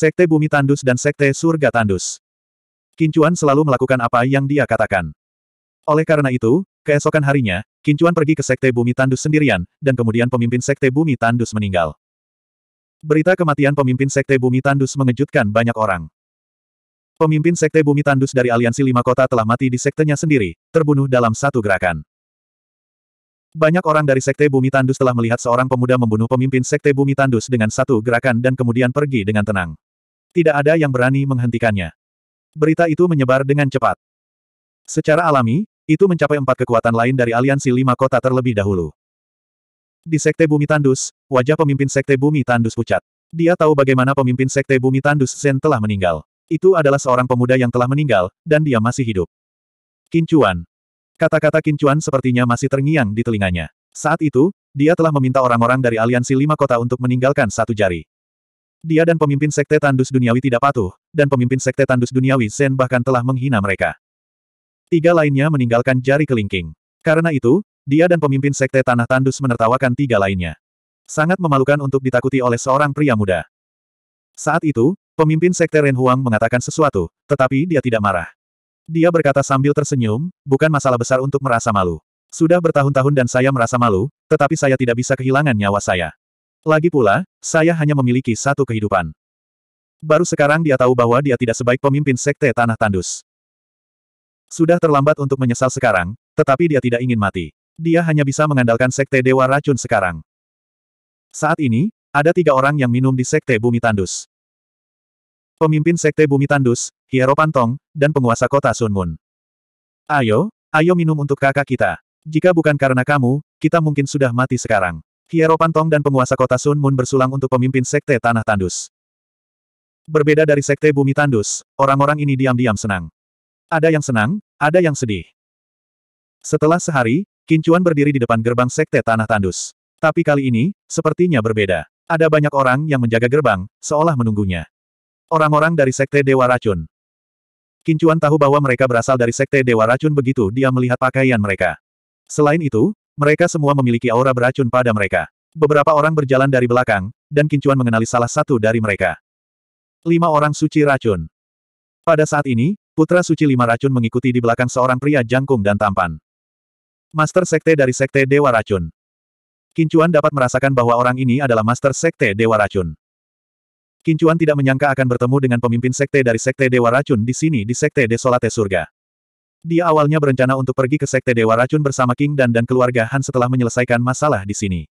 Sekte Bumi Tandus dan Sekte Surga Tandus. Kincuan selalu melakukan apa yang dia katakan. Oleh karena itu, keesokan harinya, Kincuan pergi ke Sekte Bumi Tandus sendirian, dan kemudian pemimpin Sekte Bumi Tandus meninggal. Berita kematian pemimpin Sekte Bumi Tandus mengejutkan banyak orang. Pemimpin Sekte Bumi Tandus dari Aliansi Lima Kota telah mati di sektenya sendiri, terbunuh dalam satu gerakan. Banyak orang dari Sekte Bumi Tandus telah melihat seorang pemuda membunuh pemimpin Sekte Bumi Tandus dengan satu gerakan dan kemudian pergi dengan tenang. Tidak ada yang berani menghentikannya. Berita itu menyebar dengan cepat. Secara alami, itu mencapai empat kekuatan lain dari aliansi lima kota terlebih dahulu. Di Sekte Bumi Tandus, wajah pemimpin Sekte Bumi Tandus pucat. Dia tahu bagaimana pemimpin Sekte Bumi Tandus Zen telah meninggal. Itu adalah seorang pemuda yang telah meninggal, dan dia masih hidup. Kincuan. Kata-kata Kincuan sepertinya masih terngiang di telinganya. Saat itu, dia telah meminta orang-orang dari aliansi lima kota untuk meninggalkan satu jari. Dia dan pemimpin sekte tandus duniawi tidak patuh, dan pemimpin sekte tandus duniawi Zen bahkan telah menghina mereka. Tiga lainnya meninggalkan jari kelingking. Karena itu, dia dan pemimpin sekte tanah tandus menertawakan tiga lainnya. Sangat memalukan untuk ditakuti oleh seorang pria muda. Saat itu, pemimpin sekte Ren Huang mengatakan sesuatu, tetapi dia tidak marah. Dia berkata sambil tersenyum, bukan masalah besar untuk merasa malu. Sudah bertahun-tahun dan saya merasa malu, tetapi saya tidak bisa kehilangan nyawa saya. Lagi pula, saya hanya memiliki satu kehidupan. Baru sekarang dia tahu bahwa dia tidak sebaik pemimpin sekte Tanah Tandus. Sudah terlambat untuk menyesal sekarang, tetapi dia tidak ingin mati. Dia hanya bisa mengandalkan sekte Dewa Racun sekarang. Saat ini, ada tiga orang yang minum di sekte Bumi Tandus. Pemimpin sekte Bumi Tandus, Hiero Pantong, dan penguasa kota Sunmun. Ayo, ayo minum untuk kakak kita. Jika bukan karena kamu, kita mungkin sudah mati sekarang. Hiero Pantong dan penguasa kota Sun Moon bersulang untuk pemimpin sekte Tanah Tandus. Berbeda dari sekte Bumi Tandus, orang-orang ini diam-diam senang. Ada yang senang, ada yang sedih. Setelah sehari, Kincuan berdiri di depan gerbang sekte Tanah Tandus. Tapi kali ini, sepertinya berbeda. Ada banyak orang yang menjaga gerbang, seolah menunggunya. Orang-orang dari sekte Dewa Racun. Kincuan tahu bahwa mereka berasal dari sekte Dewa Racun begitu dia melihat pakaian mereka. Selain itu, mereka semua memiliki aura beracun pada mereka. Beberapa orang berjalan dari belakang, dan Kincuan mengenali salah satu dari mereka. Lima orang suci racun. Pada saat ini, putra suci lima racun mengikuti di belakang seorang pria jangkung dan tampan. Master Sekte dari Sekte Dewa Racun. Kincuan dapat merasakan bahwa orang ini adalah Master Sekte Dewa Racun. Kincuan tidak menyangka akan bertemu dengan pemimpin Sekte dari Sekte Dewa Racun di sini di Sekte Desolate Surga. Dia awalnya berencana untuk pergi ke Sekte Dewa Racun bersama King Dan dan keluarga Han setelah menyelesaikan masalah di sini.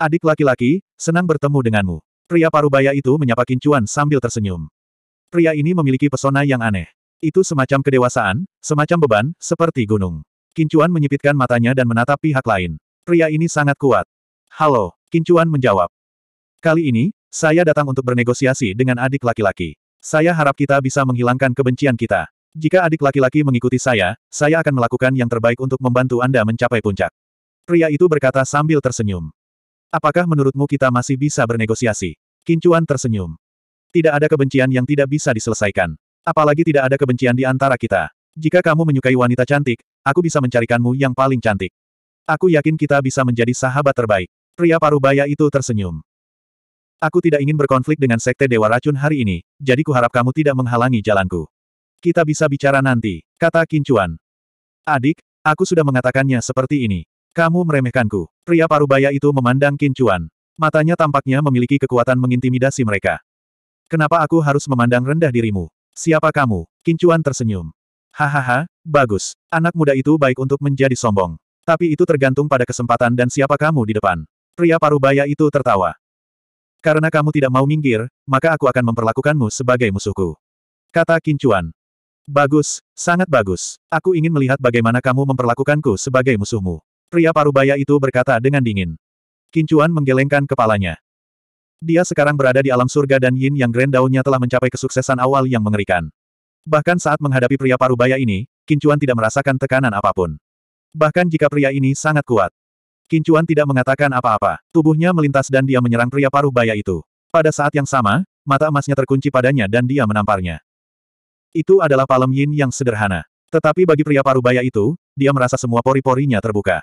Adik laki-laki, senang bertemu denganmu. Pria parubaya itu menyapa Kincuan sambil tersenyum. Pria ini memiliki pesona yang aneh. Itu semacam kedewasaan, semacam beban, seperti gunung. Kincuan menyipitkan matanya dan menatap pihak lain. Pria ini sangat kuat. Halo, Kincuan menjawab. Kali ini, saya datang untuk bernegosiasi dengan adik laki-laki. Saya harap kita bisa menghilangkan kebencian kita. Jika adik laki-laki mengikuti saya, saya akan melakukan yang terbaik untuk membantu Anda mencapai puncak. Pria itu berkata sambil tersenyum. Apakah menurutmu kita masih bisa bernegosiasi? Kincuan tersenyum. Tidak ada kebencian yang tidak bisa diselesaikan. Apalagi tidak ada kebencian di antara kita. Jika kamu menyukai wanita cantik, aku bisa mencarikanmu yang paling cantik. Aku yakin kita bisa menjadi sahabat terbaik. Pria parubaya itu tersenyum. Aku tidak ingin berkonflik dengan sekte Dewa Racun hari ini, jadi kuharap kamu tidak menghalangi jalanku. Kita bisa bicara nanti, kata Kincuan. Adik, aku sudah mengatakannya seperti ini. Kamu meremehkanku. Pria parubaya itu memandang Kincuan. Matanya tampaknya memiliki kekuatan mengintimidasi mereka. Kenapa aku harus memandang rendah dirimu? Siapa kamu? Kincuan tersenyum. Hahaha, bagus. Anak muda itu baik untuk menjadi sombong. Tapi itu tergantung pada kesempatan dan siapa kamu di depan. Pria parubaya itu tertawa. Karena kamu tidak mau minggir, maka aku akan memperlakukanmu sebagai musuhku. Kata Kincuan. Bagus, sangat bagus. Aku ingin melihat bagaimana kamu memperlakukanku sebagai musuhmu. Pria parubaya itu berkata dengan dingin. Kincuan menggelengkan kepalanya. Dia sekarang berada di alam surga dan Yin Yang Grand Daunnya telah mencapai kesuksesan awal yang mengerikan. Bahkan saat menghadapi pria parubaya ini, Kincuan tidak merasakan tekanan apapun. Bahkan jika pria ini sangat kuat. Kincuan tidak mengatakan apa-apa. Tubuhnya melintas dan dia menyerang pria parubaya itu. Pada saat yang sama, mata emasnya terkunci padanya dan dia menamparnya. Itu adalah palem yin yang sederhana. Tetapi bagi pria parubaya itu, dia merasa semua pori-porinya terbuka.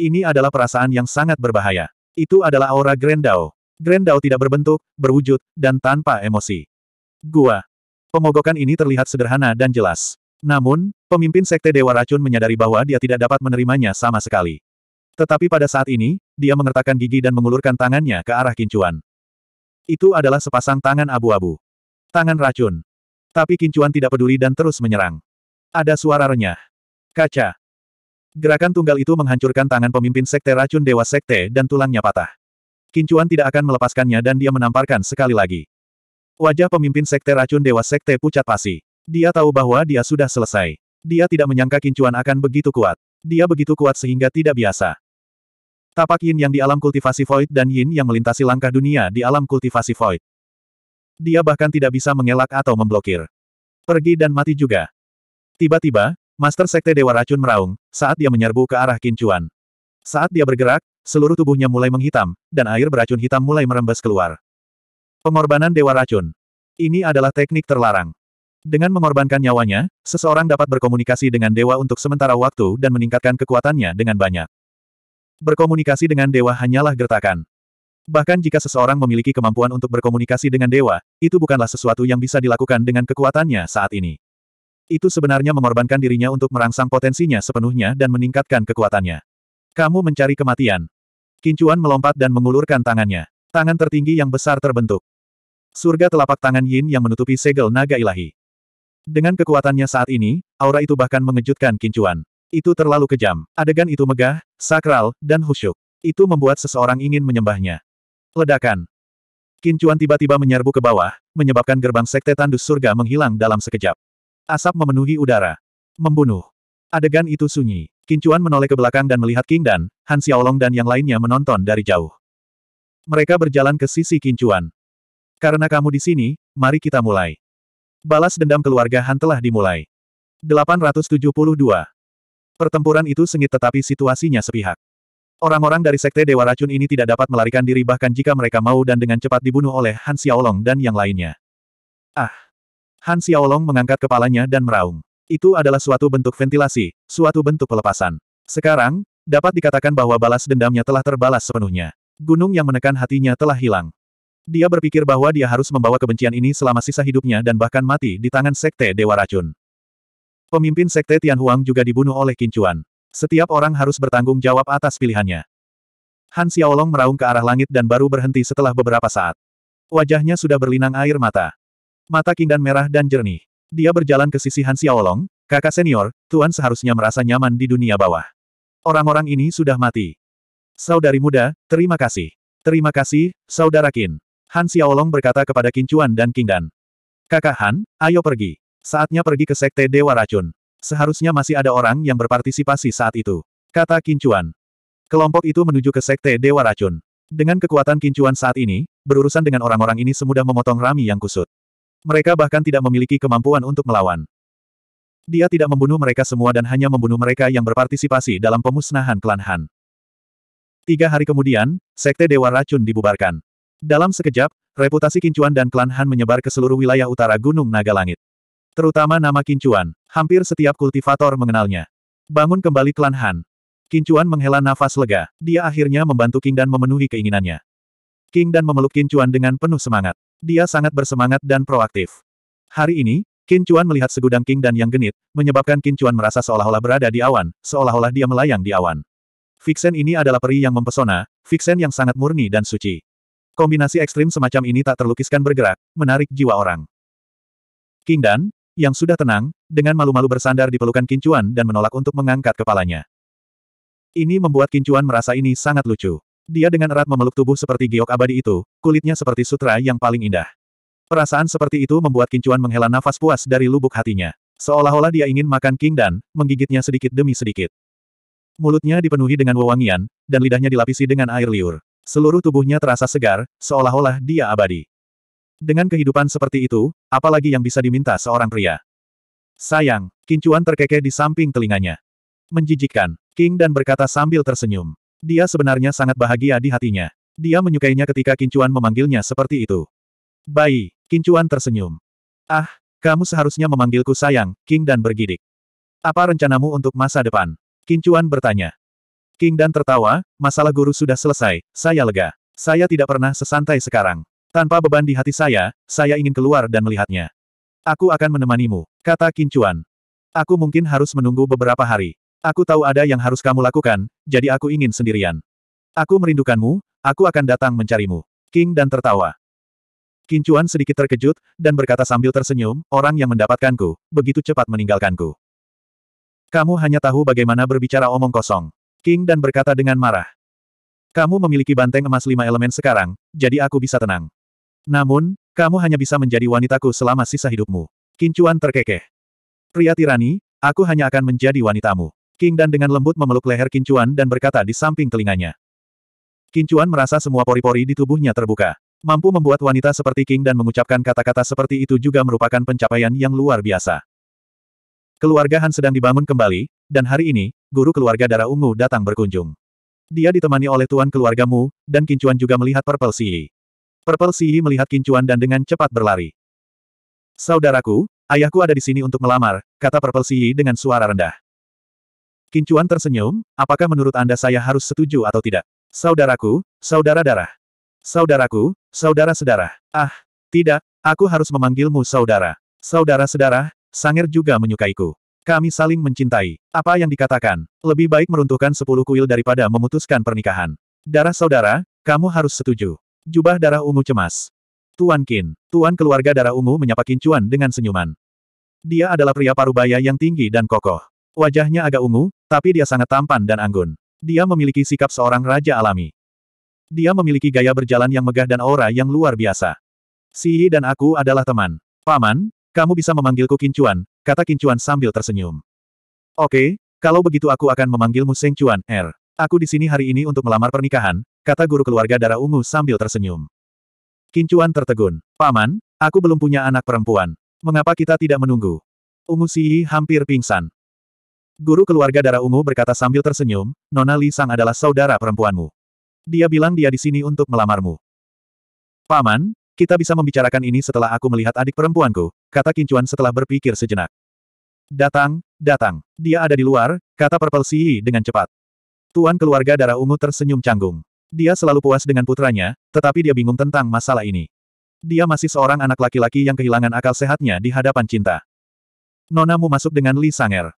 Ini adalah perasaan yang sangat berbahaya. Itu adalah aura Grendao. Grendao tidak berbentuk, berwujud, dan tanpa emosi. Gua. Pemogokan ini terlihat sederhana dan jelas. Namun, pemimpin Sekte Dewa Racun menyadari bahwa dia tidak dapat menerimanya sama sekali. Tetapi pada saat ini, dia mengertakkan gigi dan mengulurkan tangannya ke arah kincuan. Itu adalah sepasang tangan abu-abu. Tangan racun. Tapi Kincuan tidak peduli dan terus menyerang. Ada suara renyah. Kaca. Gerakan tunggal itu menghancurkan tangan pemimpin sekte racun dewa sekte dan tulangnya patah. Kincuan tidak akan melepaskannya dan dia menamparkan sekali lagi. Wajah pemimpin sekte racun dewa sekte pucat pasi. Dia tahu bahwa dia sudah selesai. Dia tidak menyangka Kincuan akan begitu kuat. Dia begitu kuat sehingga tidak biasa. Tapak yin yang di alam kultivasi void dan yin yang melintasi langkah dunia di alam kultivasi void. Dia bahkan tidak bisa mengelak atau memblokir. Pergi dan mati juga. Tiba-tiba, Master Sekte Dewa Racun meraung, saat dia menyerbu ke arah Kincuan. Saat dia bergerak, seluruh tubuhnya mulai menghitam, dan air beracun hitam mulai merembes keluar. Pengorbanan Dewa Racun. Ini adalah teknik terlarang. Dengan mengorbankan nyawanya, seseorang dapat berkomunikasi dengan dewa untuk sementara waktu dan meningkatkan kekuatannya dengan banyak. Berkomunikasi dengan dewa hanyalah gertakan. Bahkan jika seseorang memiliki kemampuan untuk berkomunikasi dengan dewa, itu bukanlah sesuatu yang bisa dilakukan dengan kekuatannya saat ini. Itu sebenarnya mengorbankan dirinya untuk merangsang potensinya sepenuhnya dan meningkatkan kekuatannya. Kamu mencari kematian. Kincuan melompat dan mengulurkan tangannya. Tangan tertinggi yang besar terbentuk. Surga telapak tangan Yin yang menutupi segel naga ilahi. Dengan kekuatannya saat ini, aura itu bahkan mengejutkan Kincuan. Itu terlalu kejam. Adegan itu megah, sakral, dan khusyuk. Itu membuat seseorang ingin menyembahnya. Ledakan. Kincuan tiba-tiba menyerbu ke bawah, menyebabkan gerbang sekte tandus surga menghilang dalam sekejap. Asap memenuhi udara. Membunuh. Adegan itu sunyi. Kincuan menoleh ke belakang dan melihat King Dan, Han Xiaolong dan yang lainnya menonton dari jauh. Mereka berjalan ke sisi Kincuan. Karena kamu di sini, mari kita mulai. Balas dendam keluarga Han telah dimulai. 872. Pertempuran itu sengit tetapi situasinya sepihak. Orang-orang dari Sekte Dewa Racun ini tidak dapat melarikan diri bahkan jika mereka mau dan dengan cepat dibunuh oleh Han Xiaolong dan yang lainnya. Ah! Han Xiaolong mengangkat kepalanya dan meraung. Itu adalah suatu bentuk ventilasi, suatu bentuk pelepasan. Sekarang, dapat dikatakan bahwa balas dendamnya telah terbalas sepenuhnya. Gunung yang menekan hatinya telah hilang. Dia berpikir bahwa dia harus membawa kebencian ini selama sisa hidupnya dan bahkan mati di tangan Sekte Dewa Racun. Pemimpin Sekte Tianhuang juga dibunuh oleh Kincuan. Setiap orang harus bertanggung jawab atas pilihannya. Han Xiaolong meraung ke arah langit dan baru berhenti setelah beberapa saat. Wajahnya sudah berlinang air mata. Mata King dan merah dan jernih. Dia berjalan ke sisi Han Xiaolong, kakak senior, Tuan seharusnya merasa nyaman di dunia bawah. Orang-orang ini sudah mati. Saudari muda, terima kasih. Terima kasih, Saudara Qin. Han Xiaolong berkata kepada Qin Chuan dan King Dan. Kakak Han, ayo pergi. Saatnya pergi ke Sekte Dewa Racun. Seharusnya masih ada orang yang berpartisipasi saat itu. Kata Kincuan. Kelompok itu menuju ke Sekte Dewa Racun. Dengan kekuatan Kincuan saat ini, berurusan dengan orang-orang ini semudah memotong rami yang kusut. Mereka bahkan tidak memiliki kemampuan untuk melawan. Dia tidak membunuh mereka semua dan hanya membunuh mereka yang berpartisipasi dalam pemusnahan klan Han. Tiga hari kemudian, Sekte Dewa Racun dibubarkan. Dalam sekejap, reputasi Kincuan dan klan Han menyebar ke seluruh wilayah utara Gunung Naga Langit. Terutama nama Kincuan, hampir setiap kultivator mengenalnya. Bangun kembali klan Han. Kincuan menghela nafas lega, dia akhirnya membantu King dan memenuhi keinginannya. King dan memeluk Kincuan dengan penuh semangat. Dia sangat bersemangat dan proaktif. Hari ini, Kincuan melihat segudang King dan yang genit, menyebabkan Kincuan merasa seolah-olah berada di awan, seolah-olah dia melayang di awan. Vixen ini adalah peri yang mempesona, Vixen yang sangat murni dan suci. Kombinasi ekstrim semacam ini tak terlukiskan bergerak, menarik jiwa orang. King Dan, yang sudah tenang, dengan malu-malu bersandar di pelukan Kincuan dan menolak untuk mengangkat kepalanya. Ini membuat Kincuan merasa ini sangat lucu. Dia dengan erat memeluk tubuh seperti giok abadi itu, kulitnya seperti sutra yang paling indah. Perasaan seperti itu membuat Kincuan menghela nafas puas dari lubuk hatinya. Seolah-olah dia ingin makan King Dan, menggigitnya sedikit demi sedikit. Mulutnya dipenuhi dengan wewangian, dan lidahnya dilapisi dengan air liur. Seluruh tubuhnya terasa segar, seolah-olah dia abadi. Dengan kehidupan seperti itu, apalagi yang bisa diminta seorang pria? Sayang, kincuan terkekeh di samping telinganya. Menjijikkan, King dan berkata sambil tersenyum. Dia sebenarnya sangat bahagia di hatinya. Dia menyukainya ketika kincuan memanggilnya seperti itu. Bayi, kincuan tersenyum. Ah, kamu seharusnya memanggilku sayang, King dan bergidik. Apa rencanamu untuk masa depan? Kincuan bertanya. King dan tertawa, masalah guru sudah selesai, saya lega. Saya tidak pernah sesantai sekarang. Tanpa beban di hati saya, saya ingin keluar dan melihatnya. Aku akan menemanimu, kata Kincuan. Aku mungkin harus menunggu beberapa hari. Aku tahu ada yang harus kamu lakukan, jadi aku ingin sendirian. Aku merindukanmu, aku akan datang mencarimu. King dan tertawa. Kincuan sedikit terkejut, dan berkata sambil tersenyum, orang yang mendapatkanku, begitu cepat meninggalkanku. Kamu hanya tahu bagaimana berbicara omong kosong. King dan berkata dengan marah. Kamu memiliki banteng emas lima elemen sekarang, jadi aku bisa tenang. Namun, kamu hanya bisa menjadi wanitaku selama sisa hidupmu. Kincuan terkekeh. Pria tirani, aku hanya akan menjadi wanitamu. King Dan dengan lembut memeluk leher Kincuan dan berkata di samping telinganya. Kincuan merasa semua pori-pori di tubuhnya terbuka. Mampu membuat wanita seperti King Dan mengucapkan kata-kata seperti itu juga merupakan pencapaian yang luar biasa. Keluarga Han sedang dibangun kembali, dan hari ini, guru keluarga darah ungu datang berkunjung. Dia ditemani oleh tuan keluargamu, dan Kincuan juga melihat Purple Sea. Purple Siyi e melihat Kincuan dan dengan cepat berlari. Saudaraku, ayahku ada di sini untuk melamar, kata Purple Siyi e dengan suara rendah. Kincuan tersenyum, apakah menurut Anda saya harus setuju atau tidak? Saudaraku, saudara darah. Saudaraku, saudara sedarah? Ah, tidak, aku harus memanggilmu saudara. Saudara sedarah. Sangir juga menyukaiku. Kami saling mencintai. Apa yang dikatakan? Lebih baik meruntuhkan sepuluh kuil daripada memutuskan pernikahan. Darah saudara, kamu harus setuju. Jubah darah ungu cemas. Tuan Kin, Tuan keluarga darah ungu menyapa Kin Chuan dengan senyuman. Dia adalah pria parubaya yang tinggi dan kokoh. Wajahnya agak ungu, tapi dia sangat tampan dan anggun. Dia memiliki sikap seorang raja alami. Dia memiliki gaya berjalan yang megah dan aura yang luar biasa. Si Yi dan aku adalah teman. Paman, kamu bisa memanggilku Kin Chuan, kata Kin Chuan sambil tersenyum. Oke, kalau begitu aku akan memanggilmu Seng Chuan, R. Er. Aku di sini hari ini untuk melamar pernikahan, kata guru keluarga darah ungu sambil tersenyum. Kincuan tertegun. Paman, aku belum punya anak perempuan. Mengapa kita tidak menunggu? Ungu Siyi hampir pingsan. Guru keluarga darah ungu berkata sambil tersenyum, Nona Li Sang adalah saudara perempuanmu. Dia bilang dia di sini untuk melamarmu. Paman, kita bisa membicarakan ini setelah aku melihat adik perempuanku, kata Kincuan setelah berpikir sejenak. Datang, datang. Dia ada di luar, kata Purple Siyi dengan cepat. Tuan keluarga darah ungu tersenyum canggung. Dia selalu puas dengan putranya, tetapi dia bingung tentang masalah ini. Dia masih seorang anak laki-laki yang kehilangan akal sehatnya di hadapan cinta. Nona Mu masuk dengan Li Sanger.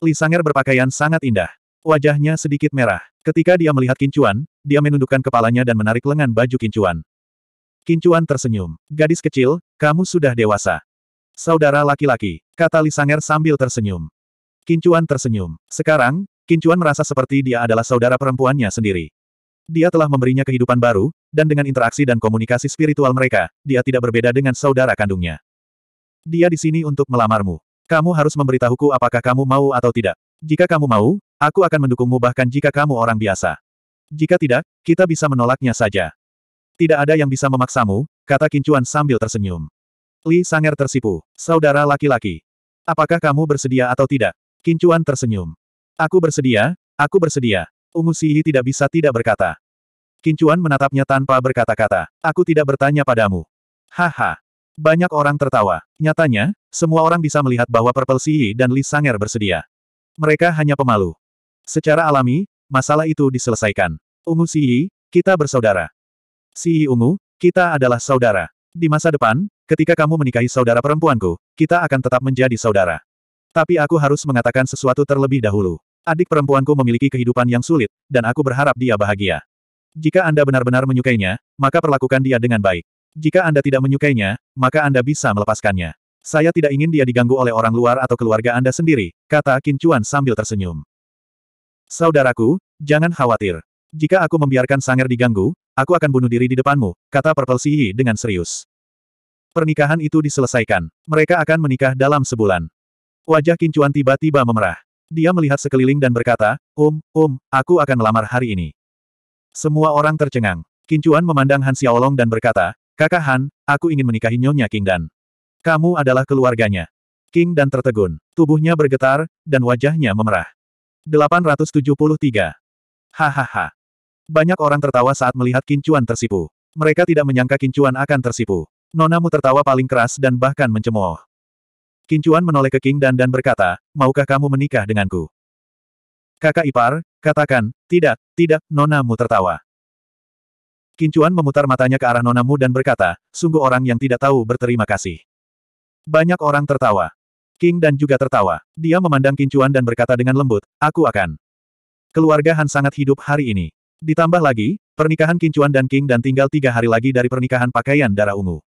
Li Sanger berpakaian sangat indah. Wajahnya sedikit merah. Ketika dia melihat Kincuan, dia menundukkan kepalanya dan menarik lengan baju Kincuan. Kincuan tersenyum. Gadis kecil, kamu sudah dewasa. Saudara laki-laki, kata Li Sanger sambil tersenyum. Kincuan tersenyum. Sekarang, Kincuan merasa seperti dia adalah saudara perempuannya sendiri. Dia telah memberinya kehidupan baru, dan dengan interaksi dan komunikasi spiritual mereka, dia tidak berbeda dengan saudara kandungnya. Dia di sini untuk melamarmu. Kamu harus memberitahuku apakah kamu mau atau tidak. Jika kamu mau, aku akan mendukungmu bahkan jika kamu orang biasa. Jika tidak, kita bisa menolaknya saja. Tidak ada yang bisa memaksamu, kata Kincuan sambil tersenyum. Li Sanger tersipu. Saudara laki-laki. Apakah kamu bersedia atau tidak? Kincuan tersenyum. Aku bersedia, aku bersedia. Ungu Sihi tidak bisa tidak berkata. Kincuan menatapnya tanpa berkata-kata. Aku tidak bertanya padamu. Haha. Banyak orang tertawa. Nyatanya, semua orang bisa melihat bahwa Purple Sihi dan Li Sanger bersedia. Mereka hanya pemalu. Secara alami, masalah itu diselesaikan. Ungu Sihi, kita bersaudara. Sihi Ungu, kita adalah saudara. Di masa depan, ketika kamu menikahi saudara perempuanku, kita akan tetap menjadi saudara. Tapi aku harus mengatakan sesuatu terlebih dahulu. Adik perempuanku memiliki kehidupan yang sulit, dan aku berharap dia bahagia. Jika Anda benar-benar menyukainya, maka perlakukan dia dengan baik. Jika Anda tidak menyukainya, maka Anda bisa melepaskannya. Saya tidak ingin dia diganggu oleh orang luar atau keluarga Anda sendiri, kata Qin Chuan sambil tersenyum. Saudaraku, jangan khawatir. Jika aku membiarkan Sanger diganggu, aku akan bunuh diri di depanmu, kata Purple Si dengan serius. Pernikahan itu diselesaikan. Mereka akan menikah dalam sebulan. Wajah Qin Chuan tiba-tiba memerah. Dia melihat sekeliling dan berkata, Om, um, Om, um, aku akan melamar hari ini. Semua orang tercengang. Kincuan memandang Han Xiaolong dan berkata, Kakak Han, aku ingin menikahi Nyonya King Dan. Kamu adalah keluarganya. King Dan tertegun. Tubuhnya bergetar, dan wajahnya memerah. 873. Hahaha. Banyak orang tertawa saat melihat Kincuan tersipu. Mereka tidak menyangka Kincuan akan tersipu. Nonamu tertawa paling keras dan bahkan mencemooh. Kincuan menoleh ke King Dan dan berkata, maukah kamu menikah denganku? Kakak ipar, katakan, tidak, tidak, nonamu tertawa. Kincuan memutar matanya ke arah nonamu dan berkata, sungguh orang yang tidak tahu berterima kasih. Banyak orang tertawa. King dan juga tertawa. Dia memandang Kincuan dan berkata dengan lembut, aku akan. Keluarga Han sangat hidup hari ini. Ditambah lagi, pernikahan Kincuan dan King dan tinggal tiga hari lagi dari pernikahan pakaian darah ungu.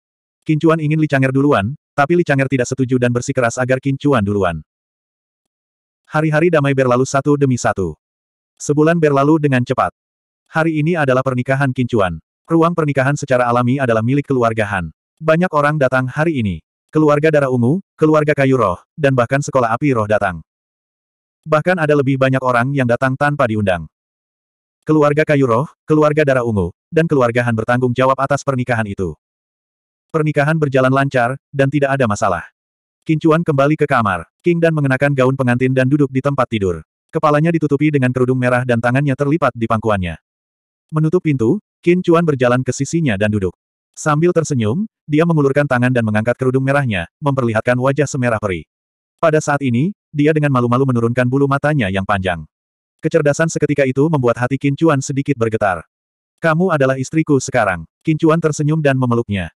Kincuan ingin licanger duluan, tapi Li Chang'er tidak setuju dan bersikeras agar Qin Chuan duluan. Hari-hari damai berlalu satu demi satu. Sebulan berlalu dengan cepat. Hari ini adalah pernikahan Qin Chuan. Ruang pernikahan secara alami adalah milik keluarga Han. Banyak orang datang hari ini. Keluarga darah ungu, keluarga kayu roh, dan bahkan sekolah api roh datang. Bahkan ada lebih banyak orang yang datang tanpa diundang. Keluarga kayu roh, keluarga darah ungu, dan keluarga Han bertanggung jawab atas pernikahan itu. Pernikahan berjalan lancar, dan tidak ada masalah. Kincuan kembali ke kamar. King Dan mengenakan gaun pengantin dan duduk di tempat tidur. Kepalanya ditutupi dengan kerudung merah dan tangannya terlipat di pangkuannya. Menutup pintu, Qin Chuan berjalan ke sisinya dan duduk. Sambil tersenyum, dia mengulurkan tangan dan mengangkat kerudung merahnya, memperlihatkan wajah semerah peri. Pada saat ini, dia dengan malu-malu menurunkan bulu matanya yang panjang. Kecerdasan seketika itu membuat hati Qin Chuan sedikit bergetar. Kamu adalah istriku sekarang. Qin Chuan tersenyum dan memeluknya.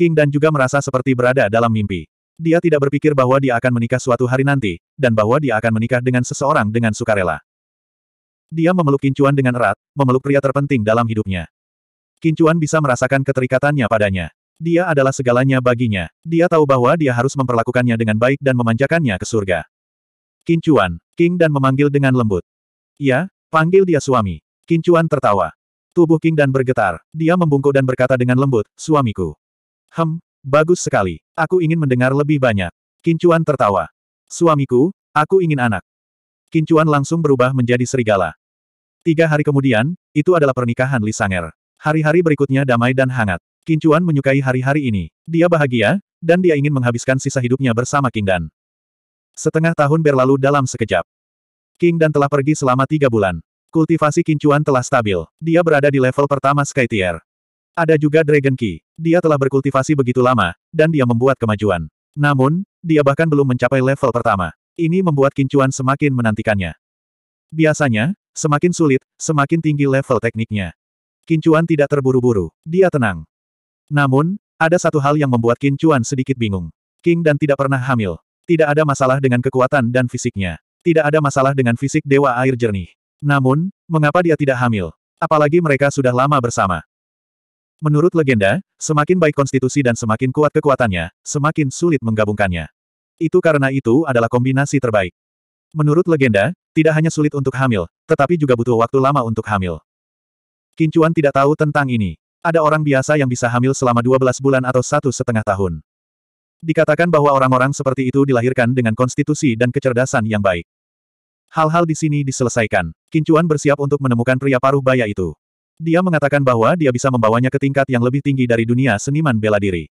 King dan juga merasa seperti berada dalam mimpi. Dia tidak berpikir bahwa dia akan menikah suatu hari nanti, dan bahwa dia akan menikah dengan seseorang dengan sukarela. Dia memeluk Kincuan dengan erat, memeluk pria terpenting dalam hidupnya. Kincuan bisa merasakan keterikatannya padanya. Dia adalah segalanya baginya. Dia tahu bahwa dia harus memperlakukannya dengan baik dan memanjakannya ke surga. Kincuan, King dan memanggil dengan lembut. Ya, panggil dia suami. Kincuan tertawa. Tubuh King dan bergetar. Dia membungkuk dan berkata dengan lembut, suamiku. Hem, bagus sekali. Aku ingin mendengar lebih banyak. Kincuan tertawa. Suamiku, aku ingin anak. Kincuan langsung berubah menjadi serigala. Tiga hari kemudian, itu adalah pernikahan Li Sanger. Hari-hari berikutnya damai dan hangat. Kincuan menyukai hari-hari ini. Dia bahagia, dan dia ingin menghabiskan sisa hidupnya bersama King Dan. Setengah tahun berlalu dalam sekejap. King Dan telah pergi selama tiga bulan. Kultivasi Kincuan telah stabil. Dia berada di level pertama Sky ada juga Dragon Key. Dia telah berkultivasi begitu lama, dan dia membuat kemajuan. Namun, dia bahkan belum mencapai level pertama. Ini membuat Kincuan semakin menantikannya. Biasanya, semakin sulit, semakin tinggi level tekniknya. Kincuan tidak terburu-buru. Dia tenang. Namun, ada satu hal yang membuat Kincuan sedikit bingung. King dan tidak pernah hamil. Tidak ada masalah dengan kekuatan dan fisiknya. Tidak ada masalah dengan fisik Dewa Air Jernih. Namun, mengapa dia tidak hamil? Apalagi mereka sudah lama bersama. Menurut legenda, semakin baik konstitusi dan semakin kuat kekuatannya, semakin sulit menggabungkannya. Itu karena itu adalah kombinasi terbaik. Menurut legenda, tidak hanya sulit untuk hamil, tetapi juga butuh waktu lama untuk hamil. Kincuan tidak tahu tentang ini. Ada orang biasa yang bisa hamil selama 12 bulan atau satu setengah tahun. Dikatakan bahwa orang-orang seperti itu dilahirkan dengan konstitusi dan kecerdasan yang baik. Hal-hal di sini diselesaikan. Kincuan bersiap untuk menemukan pria paruh baya itu. Dia mengatakan bahwa dia bisa membawanya ke tingkat yang lebih tinggi dari dunia seniman bela diri.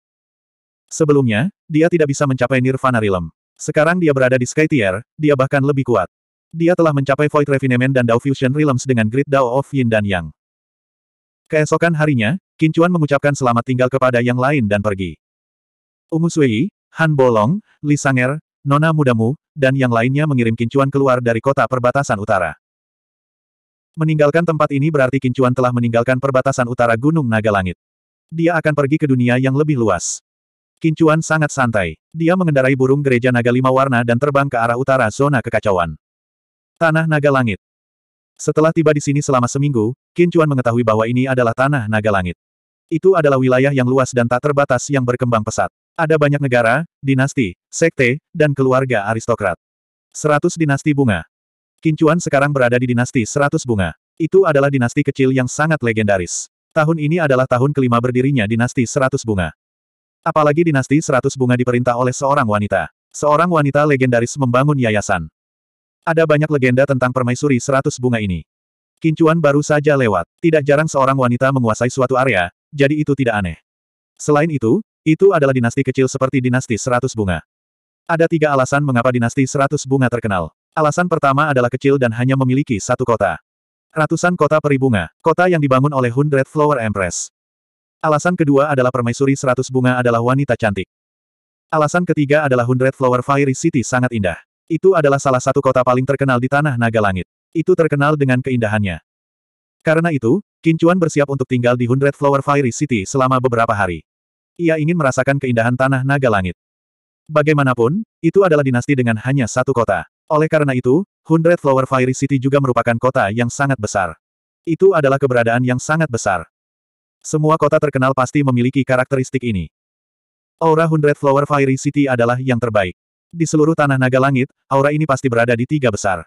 Sebelumnya, dia tidak bisa mencapai Nirvana Realm. Sekarang dia berada di Sky Tier, dia bahkan lebih kuat. Dia telah mencapai Void Refinement dan Dao Fusion Realms dengan Great Dao of Yin dan Yang. Keesokan harinya, Kincuan mengucapkan selamat tinggal kepada yang lain dan pergi. Ungu Sui, Han Bolong, Li Sanger, Nona Mudamu, dan yang lainnya mengirim Kincuan keluar dari kota perbatasan utara. Meninggalkan tempat ini berarti Kincuan telah meninggalkan perbatasan utara Gunung Naga Langit. Dia akan pergi ke dunia yang lebih luas. Kincuan sangat santai. Dia mengendarai burung gereja naga lima warna dan terbang ke arah utara zona kekacauan. Tanah Naga Langit Setelah tiba di sini selama seminggu, Kincuan mengetahui bahwa ini adalah Tanah Naga Langit. Itu adalah wilayah yang luas dan tak terbatas yang berkembang pesat. Ada banyak negara, dinasti, sekte, dan keluarga aristokrat. Seratus dinasti bunga. Kincuan sekarang berada di dinasti Seratus Bunga. Itu adalah dinasti kecil yang sangat legendaris. Tahun ini adalah tahun kelima berdirinya dinasti Seratus Bunga. Apalagi dinasti Seratus Bunga diperintah oleh seorang wanita. Seorang wanita legendaris membangun yayasan. Ada banyak legenda tentang permaisuri Seratus Bunga ini. Kincuan baru saja lewat. Tidak jarang seorang wanita menguasai suatu area, jadi itu tidak aneh. Selain itu, itu adalah dinasti kecil seperti dinasti Seratus Bunga. Ada tiga alasan mengapa dinasti Seratus Bunga terkenal. Alasan pertama adalah kecil dan hanya memiliki satu kota. Ratusan kota peribunga, kota yang dibangun oleh Hundred Flower Empress. Alasan kedua adalah permaisuri seratus bunga adalah wanita cantik. Alasan ketiga adalah Hundred Flower Fiery City sangat indah. Itu adalah salah satu kota paling terkenal di tanah naga langit. Itu terkenal dengan keindahannya. Karena itu, Kincuan bersiap untuk tinggal di Hundred Flower Fiery City selama beberapa hari. Ia ingin merasakan keindahan tanah naga langit. Bagaimanapun, itu adalah dinasti dengan hanya satu kota. Oleh karena itu, Hundred Flower Fiery City juga merupakan kota yang sangat besar. Itu adalah keberadaan yang sangat besar. Semua kota terkenal pasti memiliki karakteristik ini. Aura Hundred Flower Fiery City adalah yang terbaik. Di seluruh tanah naga langit, aura ini pasti berada di tiga besar.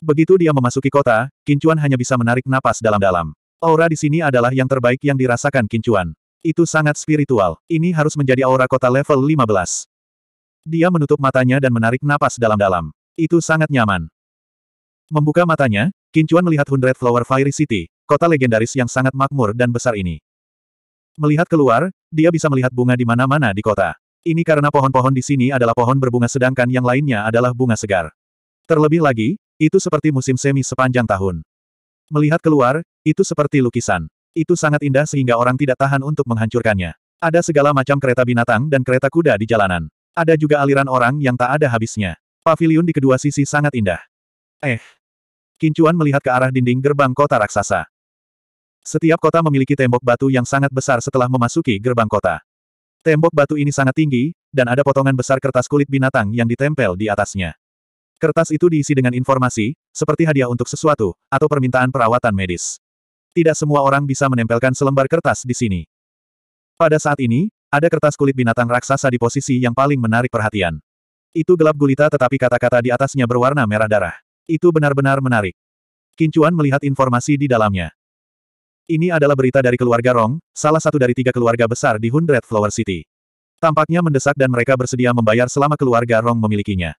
Begitu dia memasuki kota, Kincuan hanya bisa menarik napas dalam-dalam. Aura di sini adalah yang terbaik yang dirasakan Kincuan. Itu sangat spiritual. Ini harus menjadi aura kota level 15. Dia menutup matanya dan menarik napas dalam-dalam. Itu sangat nyaman. Membuka matanya, Kincuan melihat Hundred Flower Fiery City, kota legendaris yang sangat makmur dan besar ini. Melihat keluar, dia bisa melihat bunga di mana-mana di kota. Ini karena pohon-pohon di sini adalah pohon berbunga sedangkan yang lainnya adalah bunga segar. Terlebih lagi, itu seperti musim semi sepanjang tahun. Melihat keluar, itu seperti lukisan. Itu sangat indah sehingga orang tidak tahan untuk menghancurkannya. Ada segala macam kereta binatang dan kereta kuda di jalanan. Ada juga aliran orang yang tak ada habisnya. Paviliun di kedua sisi sangat indah. Eh. Kincuan melihat ke arah dinding gerbang kota raksasa. Setiap kota memiliki tembok batu yang sangat besar setelah memasuki gerbang kota. Tembok batu ini sangat tinggi, dan ada potongan besar kertas kulit binatang yang ditempel di atasnya. Kertas itu diisi dengan informasi, seperti hadiah untuk sesuatu, atau permintaan perawatan medis. Tidak semua orang bisa menempelkan selembar kertas di sini. Pada saat ini, ada kertas kulit binatang raksasa di posisi yang paling menarik perhatian. Itu gelap gulita tetapi kata-kata di atasnya berwarna merah darah. Itu benar-benar menarik. Kincuan melihat informasi di dalamnya. Ini adalah berita dari keluarga Rong, salah satu dari tiga keluarga besar di Hundred Flower City. Tampaknya mendesak dan mereka bersedia membayar selama keluarga Rong memilikinya.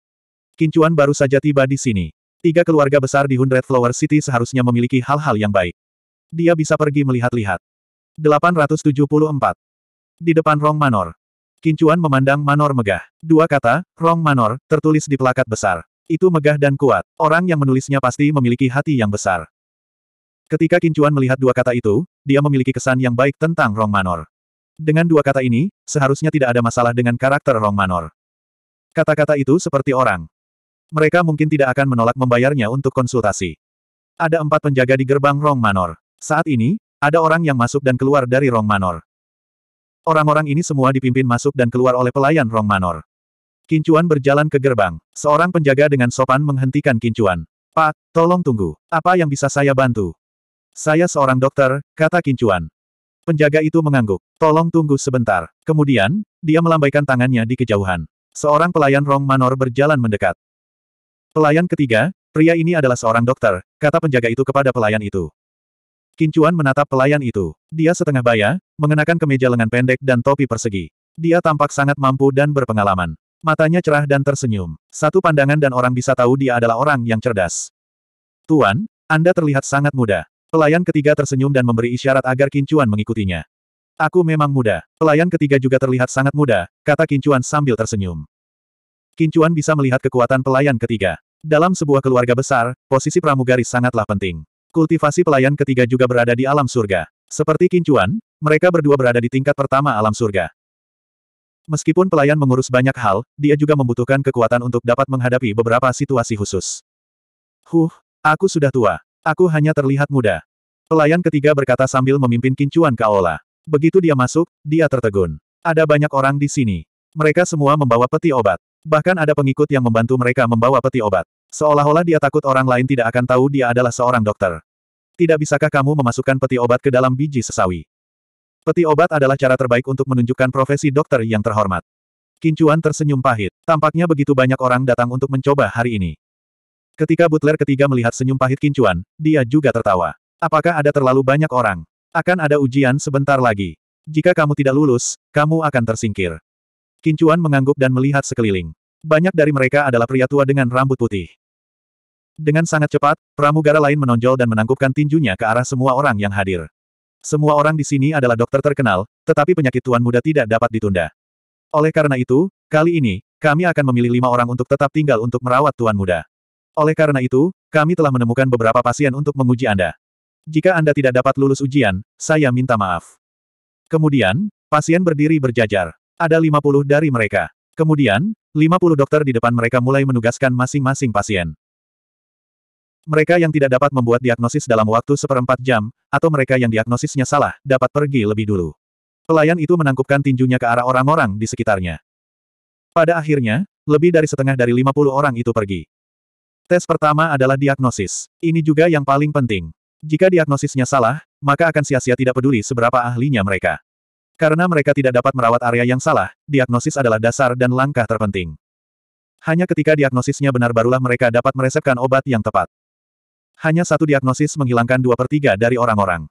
Kincuan baru saja tiba di sini. Tiga keluarga besar di Hundred Flower City seharusnya memiliki hal-hal yang baik. Dia bisa pergi melihat-lihat. 874. Di depan Rong Manor. Kincuan memandang Manor megah. Dua kata, Rong Manor, tertulis di pelakat besar. Itu megah dan kuat. Orang yang menulisnya pasti memiliki hati yang besar. Ketika Kincuan melihat dua kata itu, dia memiliki kesan yang baik tentang Rong Manor. Dengan dua kata ini, seharusnya tidak ada masalah dengan karakter Rong Manor. Kata-kata itu seperti orang. Mereka mungkin tidak akan menolak membayarnya untuk konsultasi. Ada empat penjaga di gerbang Rong Manor. Saat ini, ada orang yang masuk dan keluar dari Rong Manor. Orang-orang ini semua dipimpin masuk dan keluar oleh pelayan Rong Manor. Kincuan berjalan ke gerbang. Seorang penjaga dengan sopan menghentikan Kincuan. Pak, tolong tunggu. Apa yang bisa saya bantu? Saya seorang dokter, kata Kincuan. Penjaga itu mengangguk. Tolong tunggu sebentar. Kemudian, dia melambaikan tangannya di kejauhan. Seorang pelayan Rong Manor berjalan mendekat. Pelayan ketiga, pria ini adalah seorang dokter, kata penjaga itu kepada pelayan itu. Kincuan menatap pelayan itu. Dia setengah baya, mengenakan kemeja lengan pendek dan topi persegi. Dia tampak sangat mampu dan berpengalaman. Matanya cerah dan tersenyum. Satu pandangan dan orang bisa tahu dia adalah orang yang cerdas. Tuan, Anda terlihat sangat muda. Pelayan ketiga tersenyum dan memberi isyarat agar Kincuan mengikutinya. Aku memang muda. Pelayan ketiga juga terlihat sangat muda, kata Kincuan sambil tersenyum. Kincuan bisa melihat kekuatan pelayan ketiga. Dalam sebuah keluarga besar, posisi pramugari sangatlah penting. Kultivasi pelayan ketiga juga berada di alam surga. Seperti kincuan, mereka berdua berada di tingkat pertama alam surga. Meskipun pelayan mengurus banyak hal, dia juga membutuhkan kekuatan untuk dapat menghadapi beberapa situasi khusus. Huh, aku sudah tua. Aku hanya terlihat muda. Pelayan ketiga berkata sambil memimpin kincuan ke aula. Begitu dia masuk, dia tertegun. Ada banyak orang di sini. Mereka semua membawa peti obat. Bahkan ada pengikut yang membantu mereka membawa peti obat. Seolah-olah dia takut orang lain tidak akan tahu dia adalah seorang dokter. Tidak bisakah kamu memasukkan peti obat ke dalam biji sesawi? Peti obat adalah cara terbaik untuk menunjukkan profesi dokter yang terhormat. Kincuan tersenyum pahit. Tampaknya begitu banyak orang datang untuk mencoba hari ini. Ketika butler ketiga melihat senyum pahit Kincuan, dia juga tertawa. Apakah ada terlalu banyak orang? Akan ada ujian sebentar lagi. Jika kamu tidak lulus, kamu akan tersingkir. Kincuan mengangguk dan melihat sekeliling. Banyak dari mereka adalah pria tua dengan rambut putih. Dengan sangat cepat, pramugara lain menonjol dan menangkupkan tinjunya ke arah semua orang yang hadir. Semua orang di sini adalah dokter terkenal, tetapi penyakit tuan muda tidak dapat ditunda. Oleh karena itu, kali ini, kami akan memilih lima orang untuk tetap tinggal untuk merawat tuan muda. Oleh karena itu, kami telah menemukan beberapa pasien untuk menguji Anda. Jika Anda tidak dapat lulus ujian, saya minta maaf. Kemudian, pasien berdiri berjajar. Ada lima puluh dari mereka. Kemudian, 50 dokter di depan mereka mulai menugaskan masing-masing pasien. Mereka yang tidak dapat membuat diagnosis dalam waktu seperempat jam, atau mereka yang diagnosisnya salah, dapat pergi lebih dulu. Pelayan itu menangkupkan tinjunya ke arah orang-orang di sekitarnya. Pada akhirnya, lebih dari setengah dari 50 orang itu pergi. Tes pertama adalah diagnosis. Ini juga yang paling penting. Jika diagnosisnya salah, maka akan sia-sia tidak peduli seberapa ahlinya mereka. Karena mereka tidak dapat merawat area yang salah, diagnosis adalah dasar dan langkah terpenting. Hanya ketika diagnosisnya benar barulah mereka dapat meresepkan obat yang tepat. Hanya satu diagnosis menghilangkan dua per tiga dari orang-orang.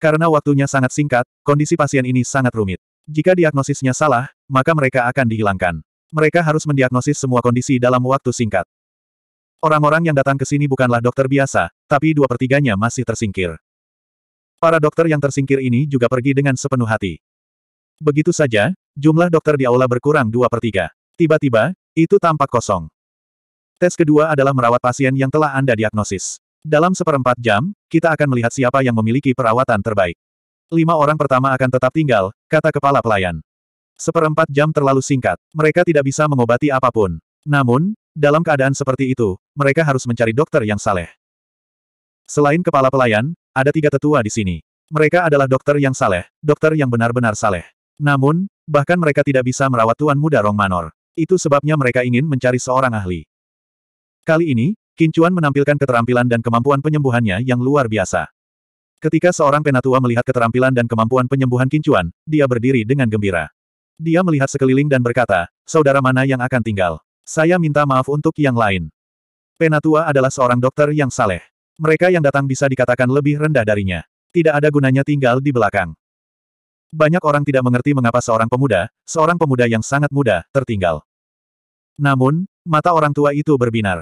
Karena waktunya sangat singkat, kondisi pasien ini sangat rumit. Jika diagnosisnya salah, maka mereka akan dihilangkan. Mereka harus mendiagnosis semua kondisi dalam waktu singkat. Orang-orang yang datang ke sini bukanlah dokter biasa, tapi dua pertiganya masih tersingkir. Para dokter yang tersingkir ini juga pergi dengan sepenuh hati. Begitu saja, jumlah dokter di aula berkurang dua per tiga. Tiba-tiba, itu tampak kosong. Tes kedua adalah merawat pasien yang telah Anda diagnosis. Dalam seperempat jam, kita akan melihat siapa yang memiliki perawatan terbaik. Lima orang pertama akan tetap tinggal, kata kepala pelayan. Seperempat jam terlalu singkat, mereka tidak bisa mengobati apapun. Namun, dalam keadaan seperti itu, mereka harus mencari dokter yang saleh. Selain kepala pelayan, ada tiga tetua di sini. Mereka adalah dokter yang saleh, dokter yang benar-benar saleh. Namun, bahkan mereka tidak bisa merawat Tuan Muda Rong Manor. Itu sebabnya mereka ingin mencari seorang ahli. Kali ini, Kincuan menampilkan keterampilan dan kemampuan penyembuhannya yang luar biasa. Ketika seorang penatua melihat keterampilan dan kemampuan penyembuhan Kincuan, dia berdiri dengan gembira. Dia melihat sekeliling dan berkata, saudara mana yang akan tinggal? Saya minta maaf untuk yang lain. Penatua adalah seorang dokter yang saleh. Mereka yang datang bisa dikatakan lebih rendah darinya. Tidak ada gunanya tinggal di belakang. Banyak orang tidak mengerti mengapa seorang pemuda, seorang pemuda yang sangat muda, tertinggal. Namun, mata orang tua itu berbinar.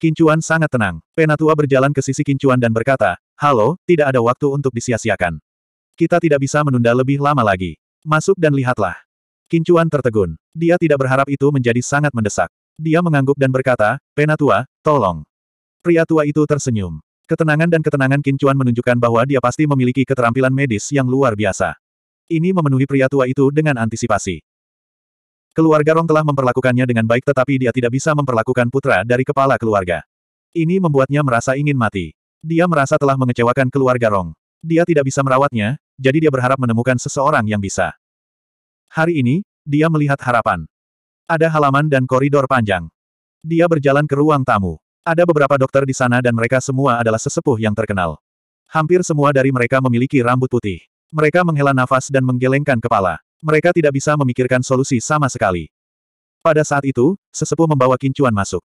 Kincuan sangat tenang. Penatua berjalan ke sisi Kincuan dan berkata, Halo, tidak ada waktu untuk disia-siakan. Kita tidak bisa menunda lebih lama lagi. Masuk dan lihatlah. Kincuan tertegun. Dia tidak berharap itu menjadi sangat mendesak. Dia mengangguk dan berkata, Penatua, tolong. Pria tua itu tersenyum. Ketenangan dan ketenangan Kincuan menunjukkan bahwa dia pasti memiliki keterampilan medis yang luar biasa. Ini memenuhi pria tua itu dengan antisipasi. Keluarga Rong telah memperlakukannya dengan baik tetapi dia tidak bisa memperlakukan putra dari kepala keluarga. Ini membuatnya merasa ingin mati. Dia merasa telah mengecewakan keluarga Rong. Dia tidak bisa merawatnya, jadi dia berharap menemukan seseorang yang bisa. Hari ini, dia melihat harapan. Ada halaman dan koridor panjang. Dia berjalan ke ruang tamu. Ada beberapa dokter di sana dan mereka semua adalah sesepuh yang terkenal. Hampir semua dari mereka memiliki rambut putih. Mereka menghela nafas dan menggelengkan kepala. Mereka tidak bisa memikirkan solusi sama sekali. Pada saat itu, sesepuh membawa kincuan masuk.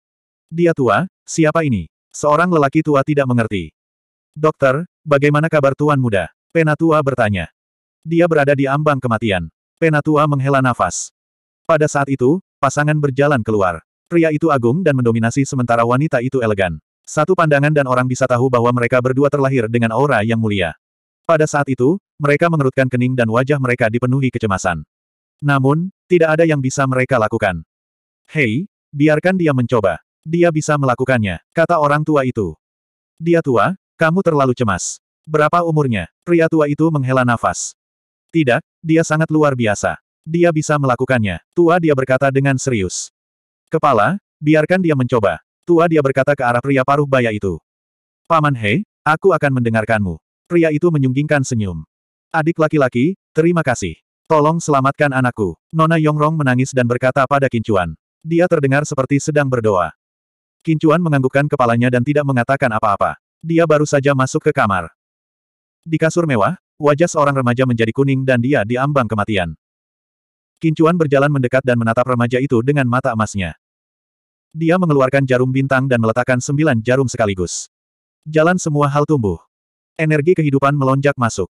Dia tua, siapa ini? Seorang lelaki tua tidak mengerti. Dokter, bagaimana kabar tuan muda? Penatua bertanya. Dia berada di ambang kematian. Penatua menghela nafas. Pada saat itu, pasangan berjalan keluar. Pria itu agung dan mendominasi sementara wanita itu elegan. Satu pandangan dan orang bisa tahu bahwa mereka berdua terlahir dengan aura yang mulia. Pada saat itu, mereka mengerutkan kening dan wajah mereka dipenuhi kecemasan. Namun, tidak ada yang bisa mereka lakukan. Hei, biarkan dia mencoba. Dia bisa melakukannya, kata orang tua itu. Dia tua, kamu terlalu cemas. Berapa umurnya? Pria tua itu menghela nafas. Tidak, dia sangat luar biasa. Dia bisa melakukannya, tua dia berkata dengan serius. Kepala, biarkan dia mencoba. Tua dia berkata ke arah pria paruh baya itu. Paman Hei, aku akan mendengarkanmu. Pria itu menyunggingkan senyum. Adik laki-laki, terima kasih. Tolong selamatkan anakku. Nona Yongrong menangis dan berkata pada Kincuan. Dia terdengar seperti sedang berdoa. Kincuan menganggukkan kepalanya dan tidak mengatakan apa-apa. Dia baru saja masuk ke kamar. Di kasur mewah, wajah seorang remaja menjadi kuning dan dia diambang kematian. Kincuan berjalan mendekat dan menatap remaja itu dengan mata emasnya. Dia mengeluarkan jarum bintang dan meletakkan sembilan jarum sekaligus. Jalan semua hal tumbuh. Energi kehidupan melonjak masuk.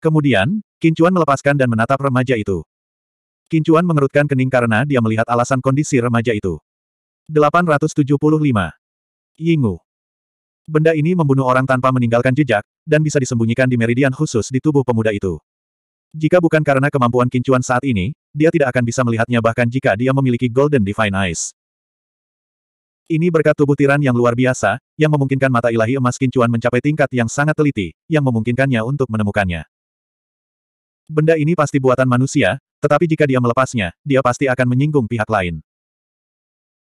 Kemudian, Kincuan melepaskan dan menatap remaja itu. Kincuan mengerutkan kening karena dia melihat alasan kondisi remaja itu. 875. Yingu. Benda ini membunuh orang tanpa meninggalkan jejak, dan bisa disembunyikan di meridian khusus di tubuh pemuda itu. Jika bukan karena kemampuan kincuan saat ini, dia tidak akan bisa melihatnya bahkan jika dia memiliki Golden Divine Eyes. Ini berkat tubuh tiran yang luar biasa, yang memungkinkan mata ilahi emas kincuan mencapai tingkat yang sangat teliti, yang memungkinkannya untuk menemukannya. Benda ini pasti buatan manusia, tetapi jika dia melepasnya, dia pasti akan menyinggung pihak lain.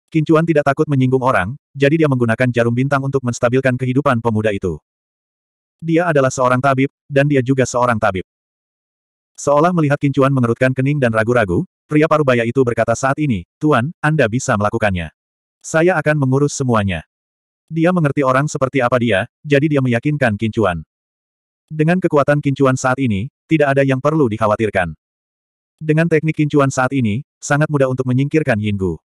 Kincuan tidak takut menyinggung orang, jadi dia menggunakan jarum bintang untuk menstabilkan kehidupan pemuda itu. Dia adalah seorang tabib, dan dia juga seorang tabib. Seolah melihat Kincuan mengerutkan kening dan ragu-ragu, pria parubaya itu berkata saat ini, Tuan, Anda bisa melakukannya. Saya akan mengurus semuanya. Dia mengerti orang seperti apa dia, jadi dia meyakinkan Kincuan. Dengan kekuatan kincuan saat ini, tidak ada yang perlu dikhawatirkan. Dengan teknik kincuan saat ini, sangat mudah untuk menyingkirkan Yinggu.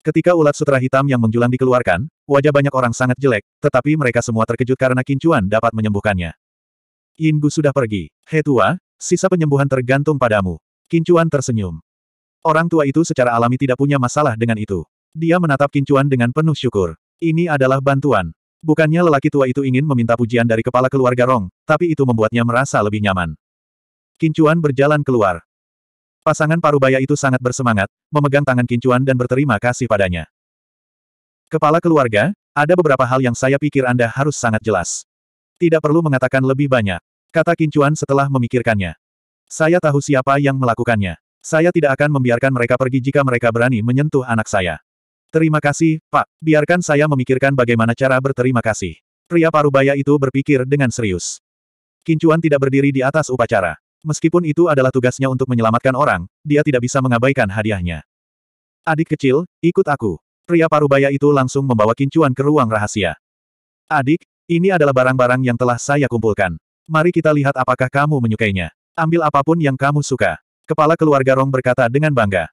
Ketika ulat sutra hitam yang menjulang dikeluarkan, wajah banyak orang sangat jelek, tetapi mereka semua terkejut karena kincuan dapat menyembuhkannya. Yinggu sudah pergi. He tua, sisa penyembuhan tergantung padamu. Kincuan tersenyum. Orang tua itu secara alami tidak punya masalah dengan itu. Dia menatap kincuan dengan penuh syukur. Ini adalah bantuan. Bukannya lelaki tua itu ingin meminta pujian dari kepala keluarga Rong, tapi itu membuatnya merasa lebih nyaman. Kincuan berjalan keluar. Pasangan parubaya itu sangat bersemangat, memegang tangan Kincuan dan berterima kasih padanya. Kepala keluarga, ada beberapa hal yang saya pikir Anda harus sangat jelas. Tidak perlu mengatakan lebih banyak, kata Kincuan setelah memikirkannya. Saya tahu siapa yang melakukannya. Saya tidak akan membiarkan mereka pergi jika mereka berani menyentuh anak saya. Terima kasih, Pak. Biarkan saya memikirkan bagaimana cara berterima kasih. Pria parubaya itu berpikir dengan serius. Kincuan tidak berdiri di atas upacara. Meskipun itu adalah tugasnya untuk menyelamatkan orang, dia tidak bisa mengabaikan hadiahnya. Adik kecil, ikut aku. Pria parubaya itu langsung membawa Kincuan ke ruang rahasia. Adik, ini adalah barang-barang yang telah saya kumpulkan. Mari kita lihat apakah kamu menyukainya. Ambil apapun yang kamu suka. Kepala keluarga Rong berkata dengan bangga.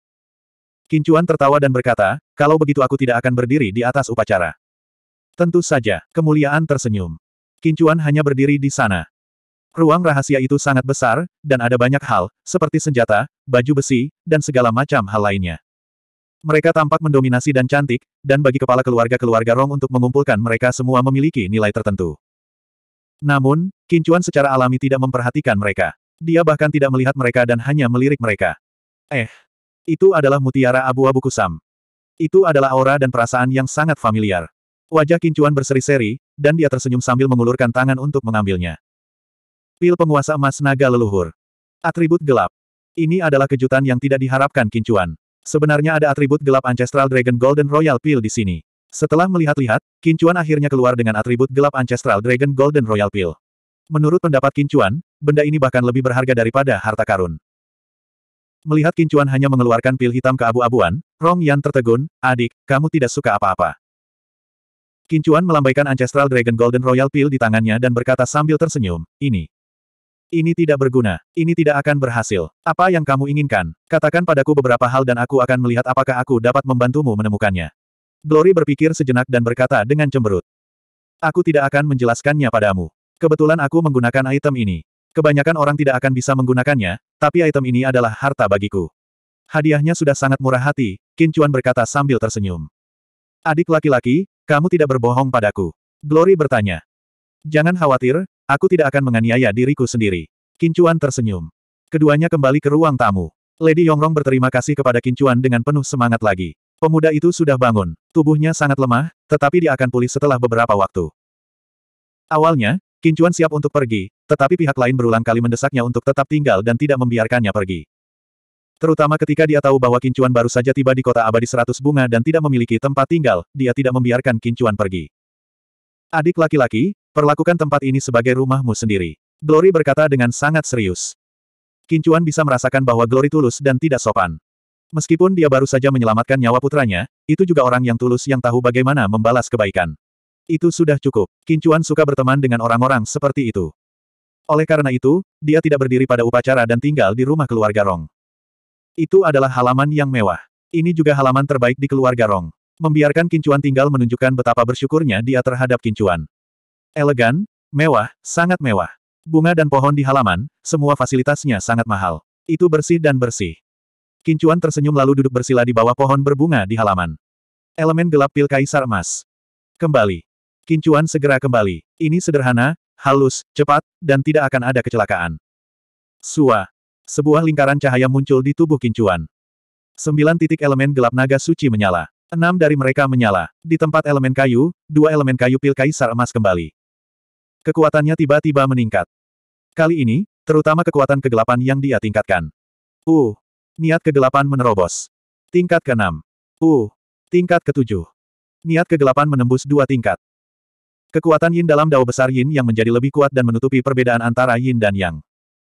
Kincuan tertawa dan berkata, kalau begitu aku tidak akan berdiri di atas upacara. Tentu saja, kemuliaan tersenyum. Kincuan hanya berdiri di sana. Ruang rahasia itu sangat besar, dan ada banyak hal, seperti senjata, baju besi, dan segala macam hal lainnya. Mereka tampak mendominasi dan cantik, dan bagi kepala keluarga-keluarga Rong untuk mengumpulkan mereka semua memiliki nilai tertentu. Namun, Kincuan secara alami tidak memperhatikan mereka. Dia bahkan tidak melihat mereka dan hanya melirik mereka. Eh, itu adalah mutiara abu-abu kusam. Itu adalah aura dan perasaan yang sangat familiar. Wajah Kincuan berseri-seri, dan dia tersenyum sambil mengulurkan tangan untuk mengambilnya. Pil penguasa emas naga leluhur. Atribut gelap. Ini adalah kejutan yang tidak diharapkan Kincuan. Sebenarnya ada atribut gelap Ancestral Dragon Golden Royal Pill di sini. Setelah melihat-lihat, Kincuan akhirnya keluar dengan atribut gelap Ancestral Dragon Golden Royal Pill. Menurut pendapat Kincuan, benda ini bahkan lebih berharga daripada harta karun. Melihat Kincuan hanya mengeluarkan pil hitam ke abu abuan Rong Yan tertegun, adik, kamu tidak suka apa-apa. Kincuan melambaikan Ancestral Dragon Golden Royal Pill di tangannya dan berkata sambil tersenyum, ini. Ini tidak berguna, ini tidak akan berhasil. Apa yang kamu inginkan? Katakan padaku beberapa hal dan aku akan melihat apakah aku dapat membantumu menemukannya. Glory berpikir sejenak dan berkata dengan cemberut. Aku tidak akan menjelaskannya padamu. Kebetulan aku menggunakan item ini. Kebanyakan orang tidak akan bisa menggunakannya, tapi item ini adalah harta bagiku. Hadiahnya sudah sangat murah hati, Qin Chuan berkata sambil tersenyum. Adik laki-laki, kamu tidak berbohong padaku. Glory bertanya. Jangan khawatir, aku tidak akan menganiaya diriku sendiri. Qin Chuan tersenyum. Keduanya kembali ke ruang tamu. Lady Yongrong berterima kasih kepada Qin Chuan dengan penuh semangat lagi. Pemuda itu sudah bangun, tubuhnya sangat lemah, tetapi dia akan pulih setelah beberapa waktu. Awalnya, Qin Chuan siap untuk pergi, tetapi pihak lain berulang kali mendesaknya untuk tetap tinggal dan tidak membiarkannya pergi. Terutama ketika dia tahu bahwa Kincuan baru saja tiba di kota abadi seratus bunga dan tidak memiliki tempat tinggal, dia tidak membiarkan Kincuan pergi. Adik laki-laki, perlakukan tempat ini sebagai rumahmu sendiri. Glory berkata dengan sangat serius. Kincuan bisa merasakan bahwa Glory tulus dan tidak sopan. Meskipun dia baru saja menyelamatkan nyawa putranya, itu juga orang yang tulus yang tahu bagaimana membalas kebaikan. Itu sudah cukup. Kincuan suka berteman dengan orang-orang seperti itu. Oleh karena itu, dia tidak berdiri pada upacara dan tinggal di rumah keluarga Rong. Itu adalah halaman yang mewah. Ini juga halaman terbaik di keluarga Rong. Membiarkan kincuan tinggal menunjukkan betapa bersyukurnya dia terhadap kincuan. Elegan, mewah, sangat mewah. Bunga dan pohon di halaman, semua fasilitasnya sangat mahal. Itu bersih dan bersih. Kincuan tersenyum lalu duduk bersila di bawah pohon berbunga di halaman. Elemen gelap pil kaisar emas. Kembali. Kincuan segera kembali. Ini sederhana, halus, cepat, dan tidak akan ada kecelakaan. Sua. Sebuah lingkaran cahaya muncul di tubuh kincuan. Sembilan titik elemen gelap naga suci menyala. Enam dari mereka menyala. Di tempat elemen kayu, dua elemen kayu pil kaisar emas kembali. Kekuatannya tiba-tiba meningkat. Kali ini, terutama kekuatan kegelapan yang dia tingkatkan. Uh, niat kegelapan menerobos. Tingkat ke-6. Uh, tingkat ke-7. Niat kegelapan menembus dua tingkat. Kekuatan yin dalam dao besar yin yang menjadi lebih kuat dan menutupi perbedaan antara yin dan yang.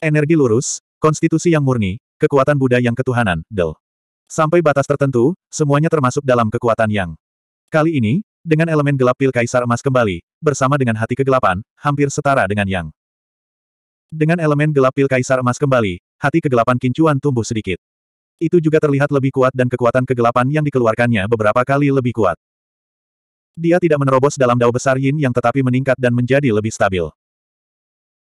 Energi lurus, konstitusi yang murni, kekuatan Buddha yang ketuhanan, del. Sampai batas tertentu, semuanya termasuk dalam kekuatan yang. Kali ini, dengan elemen gelap pil kaisar emas kembali, bersama dengan hati kegelapan, hampir setara dengan yang. Dengan elemen gelap pil kaisar emas kembali, hati kegelapan kincuan tumbuh sedikit. Itu juga terlihat lebih kuat dan kekuatan kegelapan yang dikeluarkannya beberapa kali lebih kuat. Dia tidak menerobos dalam dao besar Yin yang tetapi meningkat dan menjadi lebih stabil.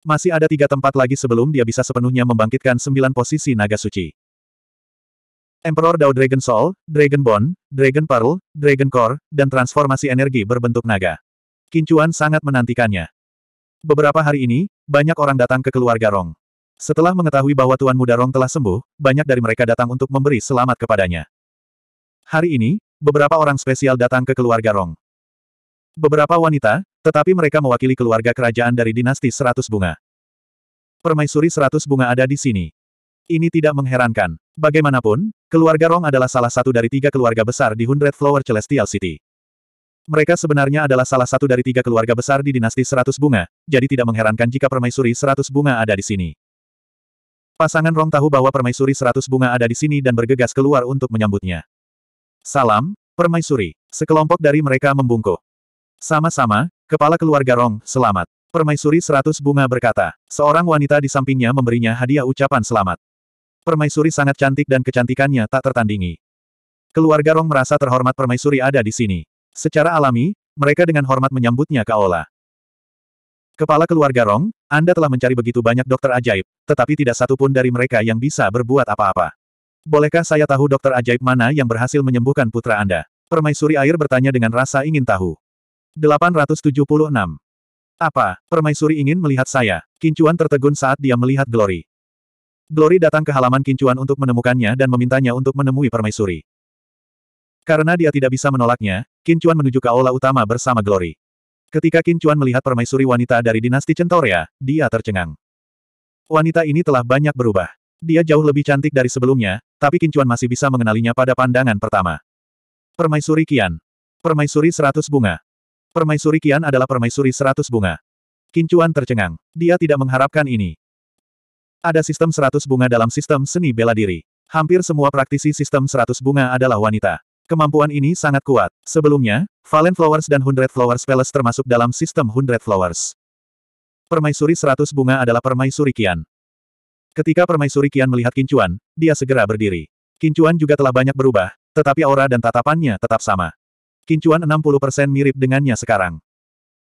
Masih ada tiga tempat lagi sebelum dia bisa sepenuhnya membangkitkan sembilan posisi naga suci. Emperor Dao Dragon Soul, Dragon Bone, Dragon Pearl, Dragon Core, dan transformasi energi berbentuk naga. Kincuan sangat menantikannya. Beberapa hari ini, banyak orang datang ke keluarga Rong. Setelah mengetahui bahwa Tuan Muda Rong telah sembuh, banyak dari mereka datang untuk memberi selamat kepadanya. Hari ini, beberapa orang spesial datang ke keluarga Rong. Beberapa wanita, tetapi mereka mewakili keluarga kerajaan dari dinasti Seratus Bunga. Permaisuri Seratus Bunga ada di sini. Ini tidak mengherankan. Bagaimanapun, keluarga Rong adalah salah satu dari tiga keluarga besar di Hundred Flower Celestial City. Mereka sebenarnya adalah salah satu dari tiga keluarga besar di dinasti Seratus Bunga, jadi tidak mengherankan jika permaisuri Seratus Bunga ada di sini. Pasangan Rong tahu bahwa permaisuri Seratus Bunga ada di sini dan bergegas keluar untuk menyambutnya. Salam, permaisuri. Sekelompok dari mereka membungkuk. Sama-sama, kepala keluarga Rong, selamat. Permaisuri seratus bunga berkata. Seorang wanita di sampingnya memberinya hadiah ucapan selamat. Permaisuri sangat cantik dan kecantikannya tak tertandingi. Keluarga Rong merasa terhormat permaisuri ada di sini. Secara alami, mereka dengan hormat menyambutnya ke Ola. Kepala keluarga Rong, Anda telah mencari begitu banyak dokter ajaib, tetapi tidak satu pun dari mereka yang bisa berbuat apa-apa. Bolehkah saya tahu dokter ajaib mana yang berhasil menyembuhkan putra Anda? Permaisuri air bertanya dengan rasa ingin tahu. 876. Apa, permaisuri ingin melihat saya? Kincuan tertegun saat dia melihat Glory. Glory datang ke halaman Kincuan untuk menemukannya dan memintanya untuk menemui permaisuri. Karena dia tidak bisa menolaknya, Kincuan menuju ke aula utama bersama Glory. Ketika Kincuan melihat permaisuri wanita dari dinasti centoria dia tercengang. Wanita ini telah banyak berubah. Dia jauh lebih cantik dari sebelumnya, tapi Kincuan masih bisa mengenalinya pada pandangan pertama. Permaisuri Kian. Permaisuri seratus bunga. Permaisuri Kian adalah permaisuri seratus bunga. Kincuan tercengang. Dia tidak mengharapkan ini. Ada sistem seratus bunga dalam sistem seni bela diri. Hampir semua praktisi sistem seratus bunga adalah wanita. Kemampuan ini sangat kuat. Sebelumnya, Valen Flowers dan Hundred Flowers Palace termasuk dalam sistem Hundred Flowers. Permaisuri seratus bunga adalah permaisuri Kian. Ketika permaisuri Kian melihat Kincuan, dia segera berdiri. Kincuan juga telah banyak berubah, tetapi aura dan tatapannya tetap sama. Kincuan 60% mirip dengannya sekarang.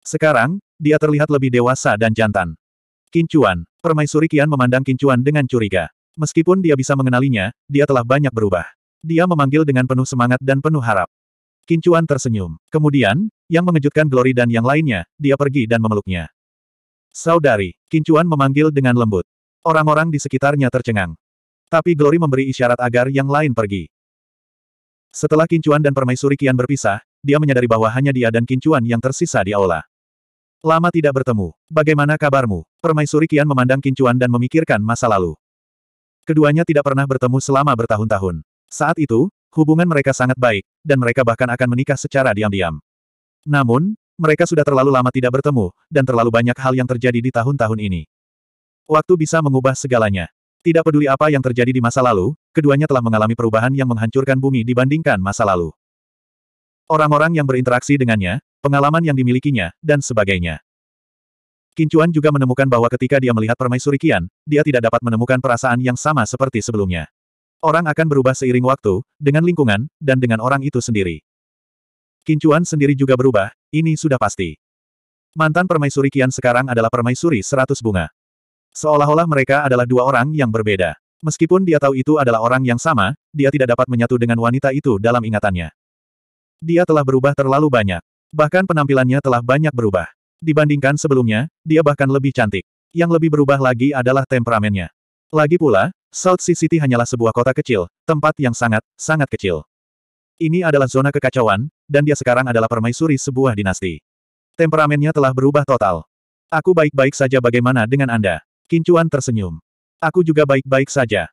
Sekarang, dia terlihat lebih dewasa dan jantan. Kincuan, permaisuri Kian memandang Kincuan dengan curiga. Meskipun dia bisa mengenalinya, dia telah banyak berubah. Dia memanggil dengan penuh semangat dan penuh harap. Kincuan tersenyum. Kemudian, yang mengejutkan Glory dan yang lainnya, dia pergi dan memeluknya. Saudari, Kincuan memanggil dengan lembut. Orang-orang di sekitarnya tercengang. Tapi Glory memberi isyarat agar yang lain pergi. Setelah Kincuan dan Permaisuri Kian berpisah, dia menyadari bahwa hanya dia dan Kincuan yang tersisa di aula. Lama tidak bertemu. Bagaimana kabarmu? Permaisuri Kian memandang Kincuan dan memikirkan masa lalu. Keduanya tidak pernah bertemu selama bertahun-tahun. Saat itu, hubungan mereka sangat baik, dan mereka bahkan akan menikah secara diam-diam. Namun, mereka sudah terlalu lama tidak bertemu, dan terlalu banyak hal yang terjadi di tahun-tahun ini. Waktu bisa mengubah segalanya. Tidak peduli apa yang terjadi di masa lalu, keduanya telah mengalami perubahan yang menghancurkan bumi dibandingkan masa lalu. Orang-orang yang berinteraksi dengannya, pengalaman yang dimilikinya, dan sebagainya. Kincuan juga menemukan bahwa ketika dia melihat permaisuri Kian, dia tidak dapat menemukan perasaan yang sama seperti sebelumnya. Orang akan berubah seiring waktu, dengan lingkungan, dan dengan orang itu sendiri. Kincuan sendiri juga berubah, ini sudah pasti. Mantan permaisuri Kian sekarang adalah permaisuri seratus bunga. Seolah-olah mereka adalah dua orang yang berbeda. Meskipun dia tahu itu adalah orang yang sama, dia tidak dapat menyatu dengan wanita itu dalam ingatannya. Dia telah berubah terlalu banyak. Bahkan penampilannya telah banyak berubah. Dibandingkan sebelumnya, dia bahkan lebih cantik. Yang lebih berubah lagi adalah temperamennya. Lagi pula, South Sea City hanyalah sebuah kota kecil, tempat yang sangat, sangat kecil. Ini adalah zona kekacauan, dan dia sekarang adalah permaisuri sebuah dinasti. Temperamennya telah berubah total. Aku baik-baik saja bagaimana dengan Anda? Kincuan tersenyum. Aku juga baik-baik saja.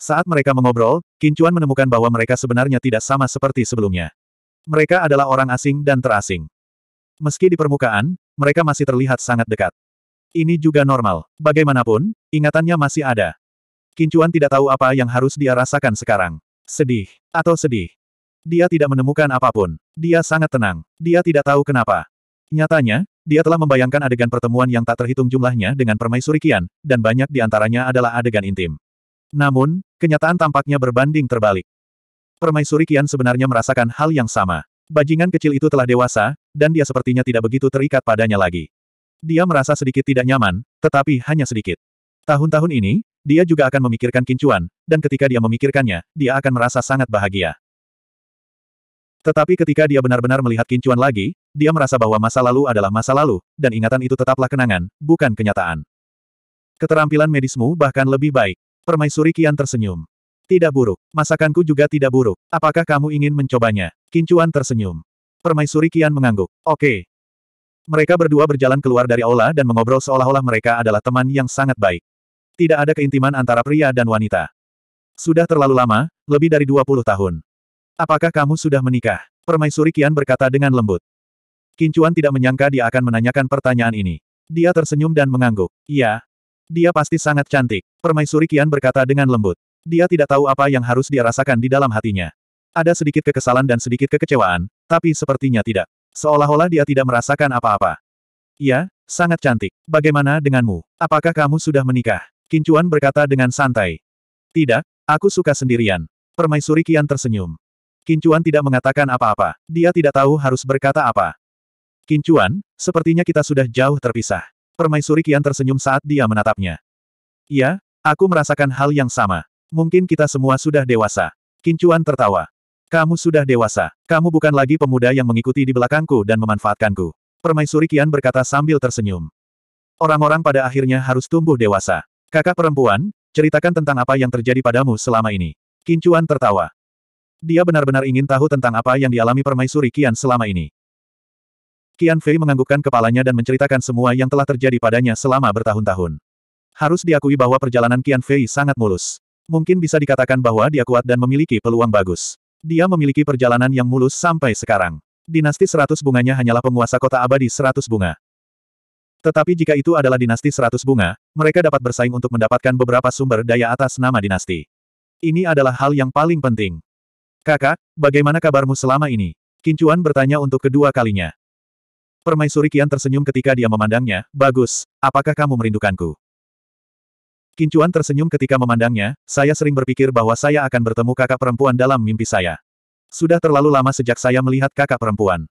Saat mereka mengobrol, Kincuan menemukan bahwa mereka sebenarnya tidak sama seperti sebelumnya. Mereka adalah orang asing dan terasing. Meski di permukaan, mereka masih terlihat sangat dekat. Ini juga normal. Bagaimanapun, ingatannya masih ada. Kincuan tidak tahu apa yang harus dia rasakan sekarang. Sedih. Atau sedih. Dia tidak menemukan apapun. Dia sangat tenang. Dia tidak tahu kenapa. Nyatanya, dia telah membayangkan adegan pertemuan yang tak terhitung jumlahnya dengan permaisuri Kian, dan banyak di antaranya adalah adegan intim. Namun, kenyataan tampaknya berbanding terbalik. Permaisuri Kian sebenarnya merasakan hal yang sama. Bajingan kecil itu telah dewasa, dan dia sepertinya tidak begitu terikat padanya lagi. Dia merasa sedikit tidak nyaman, tetapi hanya sedikit. Tahun-tahun ini, dia juga akan memikirkan kincuan, dan ketika dia memikirkannya, dia akan merasa sangat bahagia. Tetapi ketika dia benar-benar melihat Kincuan lagi, dia merasa bahwa masa lalu adalah masa lalu, dan ingatan itu tetaplah kenangan, bukan kenyataan. Keterampilan medismu bahkan lebih baik. Permaisuri Kian tersenyum. Tidak buruk. Masakanku juga tidak buruk. Apakah kamu ingin mencobanya? Kincuan tersenyum. Permaisuri Kian mengangguk. Oke. Mereka berdua berjalan keluar dari aula dan mengobrol seolah-olah mereka adalah teman yang sangat baik. Tidak ada keintiman antara pria dan wanita. Sudah terlalu lama, lebih dari 20 tahun. Apakah kamu sudah menikah? Permaisuri Kian berkata dengan lembut. Kincuan tidak menyangka dia akan menanyakan pertanyaan ini. Dia tersenyum dan mengangguk. Iya. Dia pasti sangat cantik. Permaisuri Kian berkata dengan lembut. Dia tidak tahu apa yang harus dia rasakan di dalam hatinya. Ada sedikit kekesalan dan sedikit kekecewaan, tapi sepertinya tidak. Seolah-olah dia tidak merasakan apa-apa. Iya, sangat cantik. Bagaimana denganmu? Apakah kamu sudah menikah? Kincuan berkata dengan santai. Tidak, aku suka sendirian. Permaisuri Kian tersenyum. Kincuan tidak mengatakan apa-apa. Dia tidak tahu harus berkata apa. Kincuan, sepertinya kita sudah jauh terpisah. Permaisuri Kian tersenyum saat dia menatapnya. Ya, aku merasakan hal yang sama. Mungkin kita semua sudah dewasa. Kincuan tertawa. Kamu sudah dewasa. Kamu bukan lagi pemuda yang mengikuti di belakangku dan memanfaatkanku. Permaisuri Kian berkata sambil tersenyum. Orang-orang pada akhirnya harus tumbuh dewasa. Kakak perempuan, ceritakan tentang apa yang terjadi padamu selama ini. Kincuan tertawa. Dia benar-benar ingin tahu tentang apa yang dialami permaisuri Kian selama ini. Kian Fei menganggukkan kepalanya dan menceritakan semua yang telah terjadi padanya selama bertahun-tahun. Harus diakui bahwa perjalanan Kian Fei sangat mulus. Mungkin bisa dikatakan bahwa dia kuat dan memiliki peluang bagus. Dia memiliki perjalanan yang mulus sampai sekarang. Dinasti seratus bunganya hanyalah penguasa kota abadi seratus bunga. Tetapi jika itu adalah dinasti seratus bunga, mereka dapat bersaing untuk mendapatkan beberapa sumber daya atas nama dinasti. Ini adalah hal yang paling penting. Kakak, bagaimana kabarmu selama ini? Kincuan bertanya untuk kedua kalinya. Permaisuri Kian tersenyum ketika dia memandangnya, bagus, apakah kamu merindukanku? Kincuan tersenyum ketika memandangnya, saya sering berpikir bahwa saya akan bertemu kakak perempuan dalam mimpi saya. Sudah terlalu lama sejak saya melihat kakak perempuan.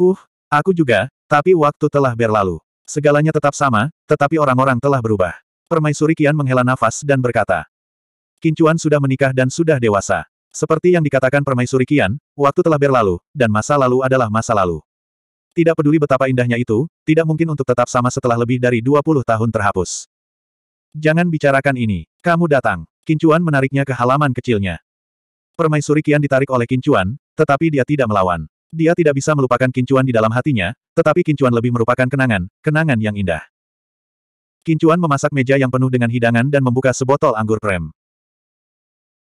Huh, aku juga, tapi waktu telah berlalu. Segalanya tetap sama, tetapi orang-orang telah berubah. Permaisuri Kian menghela nafas dan berkata, Kincuan sudah menikah dan sudah dewasa. Seperti yang dikatakan Permaisuri Kian, waktu telah berlalu, dan masa lalu adalah masa lalu. Tidak peduli betapa indahnya itu, tidak mungkin untuk tetap sama setelah lebih dari 20 tahun terhapus. Jangan bicarakan ini. Kamu datang. Kincuan menariknya ke halaman kecilnya. Permaisuri Kian ditarik oleh Kincuan, tetapi dia tidak melawan. Dia tidak bisa melupakan Kincuan di dalam hatinya, tetapi Kincuan lebih merupakan kenangan, kenangan yang indah. Kincuan memasak meja yang penuh dengan hidangan dan membuka sebotol anggur Prem.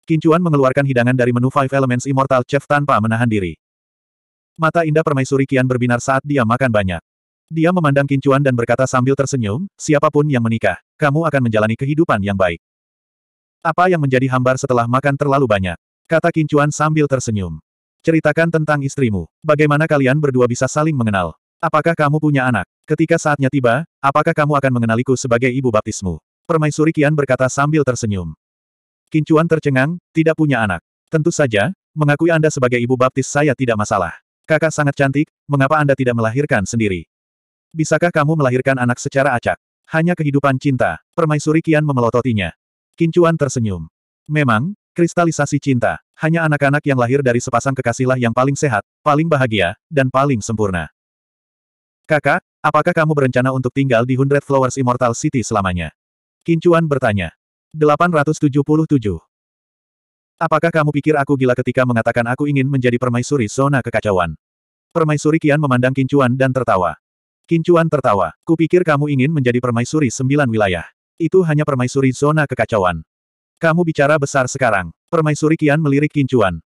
Kincuan mengeluarkan hidangan dari menu Five Elements Immortal Chef tanpa menahan diri. Mata indah permaisuri kian berbinar saat dia makan banyak. Dia memandang Kincuan dan berkata sambil tersenyum, siapapun yang menikah, kamu akan menjalani kehidupan yang baik. Apa yang menjadi hambar setelah makan terlalu banyak? Kata Kincuan sambil tersenyum. Ceritakan tentang istrimu. Bagaimana kalian berdua bisa saling mengenal? Apakah kamu punya anak? Ketika saatnya tiba, apakah kamu akan mengenaliku sebagai ibu baptismu? Permaisuri Kian berkata sambil tersenyum. Kincuan tercengang, tidak punya anak. Tentu saja, mengakui Anda sebagai ibu baptis saya tidak masalah. Kakak sangat cantik, mengapa Anda tidak melahirkan sendiri? Bisakah kamu melahirkan anak secara acak? Hanya kehidupan cinta, permaisuri Kian memelototinya. Kincuan tersenyum. Memang, kristalisasi cinta, hanya anak-anak yang lahir dari sepasang kekasihlah yang paling sehat, paling bahagia, dan paling sempurna. Kakak, apakah kamu berencana untuk tinggal di Hundred Flowers Immortal City selamanya? Kincuan bertanya. 877. Apakah kamu pikir aku gila ketika mengatakan aku ingin menjadi permaisuri zona kekacauan? Permaisuri Kian memandang Kincuan dan tertawa. Kincuan tertawa. Kupikir kamu ingin menjadi permaisuri sembilan wilayah. Itu hanya permaisuri zona kekacauan. Kamu bicara besar sekarang. Permaisuri Kian melirik Kincuan.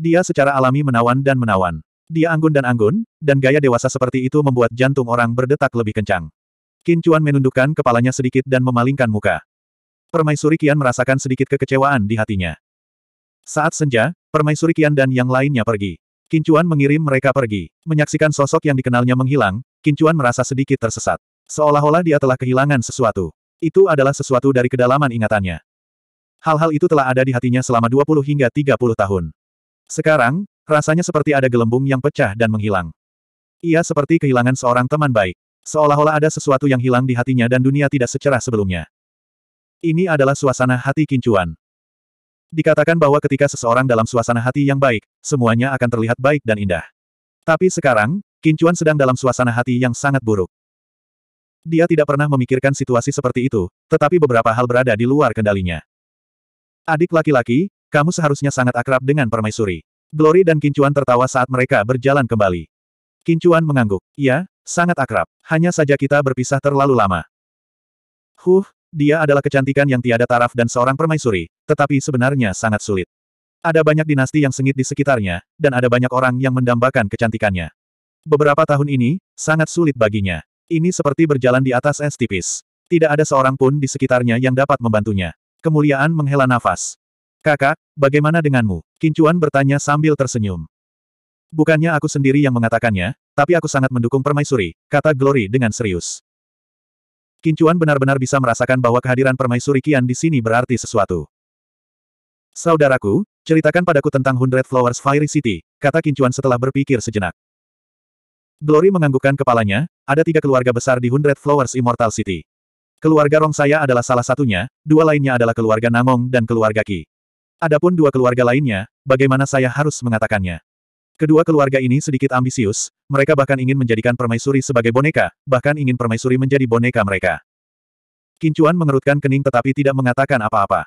Dia secara alami menawan dan menawan. Dia anggun dan anggun, dan gaya dewasa seperti itu membuat jantung orang berdetak lebih kencang. Kincuan menundukkan kepalanya sedikit dan memalingkan muka. Permaisuri Kian merasakan sedikit kekecewaan di hatinya. Saat senja, Permaisuri Kian dan yang lainnya pergi. Kincuan mengirim mereka pergi. Menyaksikan sosok yang dikenalnya menghilang, Kincuan merasa sedikit tersesat. Seolah-olah dia telah kehilangan sesuatu. Itu adalah sesuatu dari kedalaman ingatannya. Hal-hal itu telah ada di hatinya selama 20 hingga 30 tahun. Sekarang, rasanya seperti ada gelembung yang pecah dan menghilang. Ia seperti kehilangan seorang teman baik. Seolah-olah ada sesuatu yang hilang di hatinya dan dunia tidak secerah sebelumnya. Ini adalah suasana hati kincuan. Dikatakan bahwa ketika seseorang dalam suasana hati yang baik, semuanya akan terlihat baik dan indah. Tapi sekarang, kincuan sedang dalam suasana hati yang sangat buruk. Dia tidak pernah memikirkan situasi seperti itu, tetapi beberapa hal berada di luar kendalinya. Adik laki-laki, kamu seharusnya sangat akrab dengan permaisuri. Glory dan Kincuan tertawa saat mereka berjalan kembali. Kincuan mengangguk. Ya, sangat akrab. Hanya saja kita berpisah terlalu lama. Huh, dia adalah kecantikan yang tiada taraf dan seorang permaisuri, tetapi sebenarnya sangat sulit. Ada banyak dinasti yang sengit di sekitarnya, dan ada banyak orang yang mendambakan kecantikannya. Beberapa tahun ini, sangat sulit baginya. Ini seperti berjalan di atas es tipis. Tidak ada seorang pun di sekitarnya yang dapat membantunya. Kemuliaan menghela nafas. Kakak, bagaimana denganmu? Kincuan bertanya sambil tersenyum. Bukannya aku sendiri yang mengatakannya, tapi aku sangat mendukung permaisuri, kata Glory dengan serius. Kincuan benar-benar bisa merasakan bahwa kehadiran permaisuri Kian di sini berarti sesuatu. Saudaraku, ceritakan padaku tentang Hundred Flowers Fiery City, kata Kincuan setelah berpikir sejenak. Glory menganggukkan kepalanya, ada tiga keluarga besar di Hundred Flowers Immortal City. Keluarga Rong saya adalah salah satunya, dua lainnya adalah keluarga Namong dan keluarga Ki. Adapun dua keluarga lainnya, bagaimana saya harus mengatakannya? Kedua keluarga ini sedikit ambisius, mereka bahkan ingin menjadikan permaisuri sebagai boneka, bahkan ingin permaisuri menjadi boneka mereka. Kincuan mengerutkan kening tetapi tidak mengatakan apa-apa.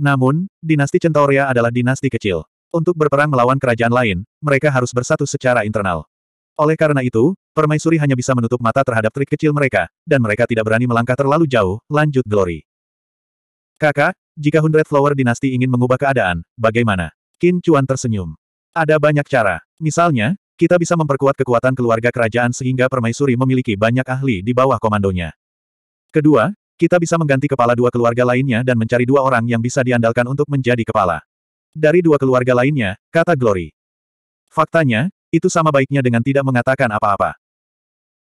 Namun, dinasti Centauria adalah dinasti kecil. Untuk berperang melawan kerajaan lain, mereka harus bersatu secara internal. Oleh karena itu, permaisuri hanya bisa menutup mata terhadap trik kecil mereka, dan mereka tidak berani melangkah terlalu jauh, lanjut Glory. Kakak, jika Hundred Flower Dinasti ingin mengubah keadaan, bagaimana? Kincuan tersenyum. Ada banyak cara. Misalnya, kita bisa memperkuat kekuatan keluarga kerajaan sehingga permaisuri memiliki banyak ahli di bawah komandonya. Kedua, kita bisa mengganti kepala dua keluarga lainnya dan mencari dua orang yang bisa diandalkan untuk menjadi kepala. Dari dua keluarga lainnya, kata Glory. Faktanya, itu sama baiknya dengan tidak mengatakan apa-apa.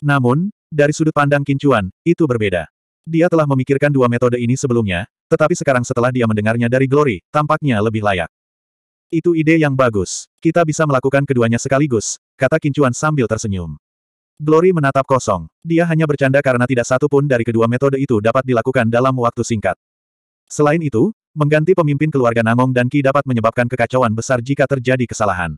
Namun, dari sudut pandang Kincuan, itu berbeda. Dia telah memikirkan dua metode ini sebelumnya, tetapi sekarang setelah dia mendengarnya dari Glory, tampaknya lebih layak. Itu ide yang bagus. Kita bisa melakukan keduanya sekaligus, kata Kincuan sambil tersenyum. Glory menatap kosong. Dia hanya bercanda karena tidak satu pun dari kedua metode itu dapat dilakukan dalam waktu singkat. Selain itu, mengganti pemimpin keluarga Nangong dan ki dapat menyebabkan kekacauan besar jika terjadi kesalahan.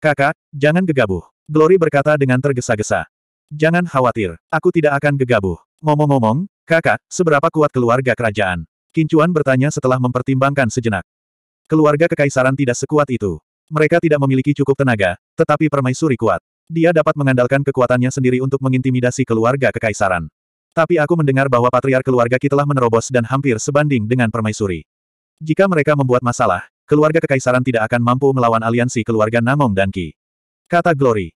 Kakak, jangan gegabah. Glory berkata dengan tergesa-gesa. Jangan khawatir, aku tidak akan gegabah. Ngomong-ngomong, kakak, seberapa kuat keluarga kerajaan? Kincuan bertanya setelah mempertimbangkan sejenak. Keluarga kekaisaran tidak sekuat itu. Mereka tidak memiliki cukup tenaga, tetapi permaisuri kuat. Dia dapat mengandalkan kekuatannya sendiri untuk mengintimidasi keluarga kekaisaran. Tapi aku mendengar bahwa patriar keluarga kita telah menerobos dan hampir sebanding dengan permaisuri. Jika mereka membuat masalah, keluarga kekaisaran tidak akan mampu melawan aliansi keluarga Namong dan Ki. Kata Glory.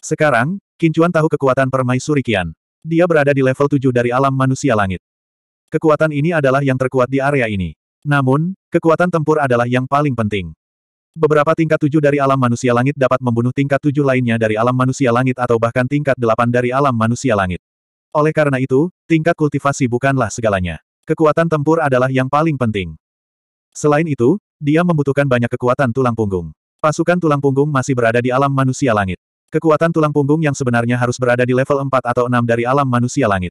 Sekarang, Kincuan tahu kekuatan permaisuri Kian. Dia berada di level 7 dari alam manusia langit. Kekuatan ini adalah yang terkuat di area ini. Namun, kekuatan tempur adalah yang paling penting. Beberapa tingkat tujuh dari alam manusia langit dapat membunuh tingkat tujuh lainnya dari alam manusia langit atau bahkan tingkat delapan dari alam manusia langit. Oleh karena itu, tingkat kultivasi bukanlah segalanya. Kekuatan tempur adalah yang paling penting. Selain itu, dia membutuhkan banyak kekuatan tulang punggung. Pasukan tulang punggung masih berada di alam manusia langit. Kekuatan tulang punggung yang sebenarnya harus berada di level 4 atau 6 dari alam manusia langit.